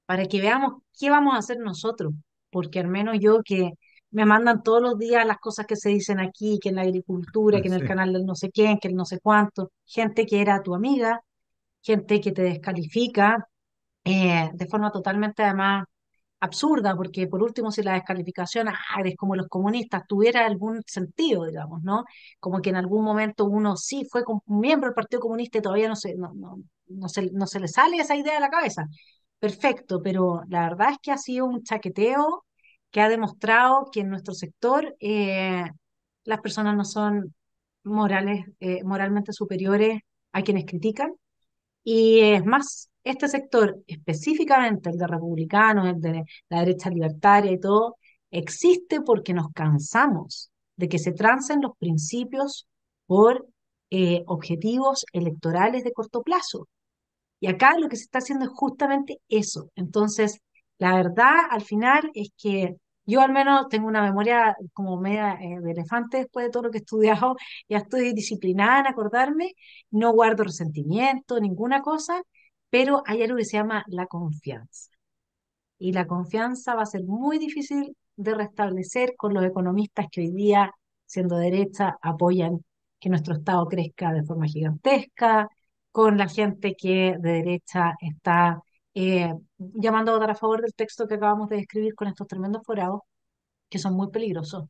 para que veamos qué vamos a hacer nosotros, porque al menos yo que me mandan todos los días las cosas que se dicen aquí, que en la agricultura, que en el canal del no sé quién, que el no sé cuánto, gente que era tu amiga, gente que te descalifica eh, de forma totalmente además absurda, porque por último, si la descalificación, a es como los comunistas, tuviera algún sentido, digamos, ¿no? Como que en algún momento uno sí fue miembro del Partido Comunista y todavía no se, no, no, no, se, no se le sale esa idea de la cabeza. Perfecto, pero la verdad es que ha sido un chaqueteo que ha demostrado que en nuestro sector eh, las personas no son morales, eh, moralmente superiores a quienes critican, y es más, este sector, específicamente el de republicanos, el de la derecha libertaria y todo, existe porque nos cansamos de que se trancen los principios por eh, objetivos electorales de corto plazo. Y acá lo que se está haciendo es justamente eso. Entonces, la verdad al final es que yo al menos tengo una memoria como media eh, de elefante después de todo lo que he estudiado, (laughs) ya estoy disciplinada en acordarme, no guardo resentimiento, ninguna cosa, pero hay algo que se llama la confianza. Y la confianza va a ser muy difícil de restablecer con los economistas que hoy día, siendo derecha, apoyan que nuestro Estado crezca de forma gigantesca, con la gente que de derecha está llamando eh, a votar a favor del texto que acabamos de describir con estos tremendos forados, que son muy peligrosos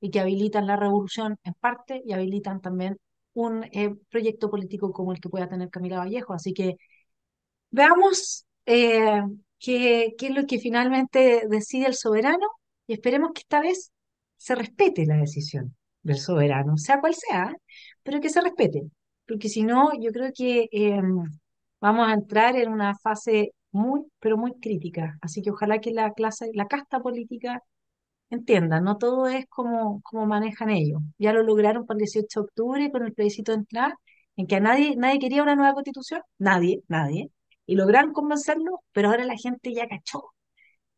y que habilitan la revolución en parte y habilitan también un eh, proyecto político como el que pueda tener Camila Vallejo. Así que veamos eh, qué, es lo que finalmente decide el soberano y esperemos que esta vez se respete la decisión del soberano, sea cual sea, pero que se respete, porque si no, yo creo que em, vamos a entrar en una fase muy, pero muy crítica. Así que ojalá que la clase, la casta política entienda, no todo es como, como manejan ellos. Ya lo lograron para el 18 de octubre con el plebiscito de entrar en que a nadie, nadie quería una nueva constitución, nadie, nadie. Y lograron convencerlo, pero ahora la gente ya cachó.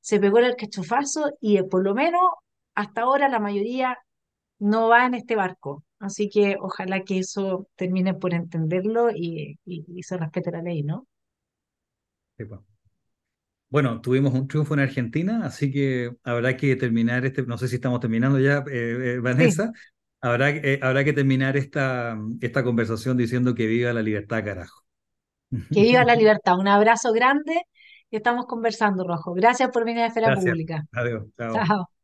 Se pegó en el cachofazo y eh, por lo menos hasta ahora la mayoría no va en este barco. Así que ojalá que eso termine por entenderlo y se respete la ley, ¿no? Pues. Bueno, tuvimos un triunfo en Argentina, así que habrá que terminar este, no sé si estamos terminando ya, eh, eh, Vanessa, eh, habrá, que terminar esta, esta conversación diciendo que viva la libertad, carajo. Que viva la libertad. Un abrazo grande y estamos conversando, Rojo. Gracias por venir a la esfera pública. Adiós. chao.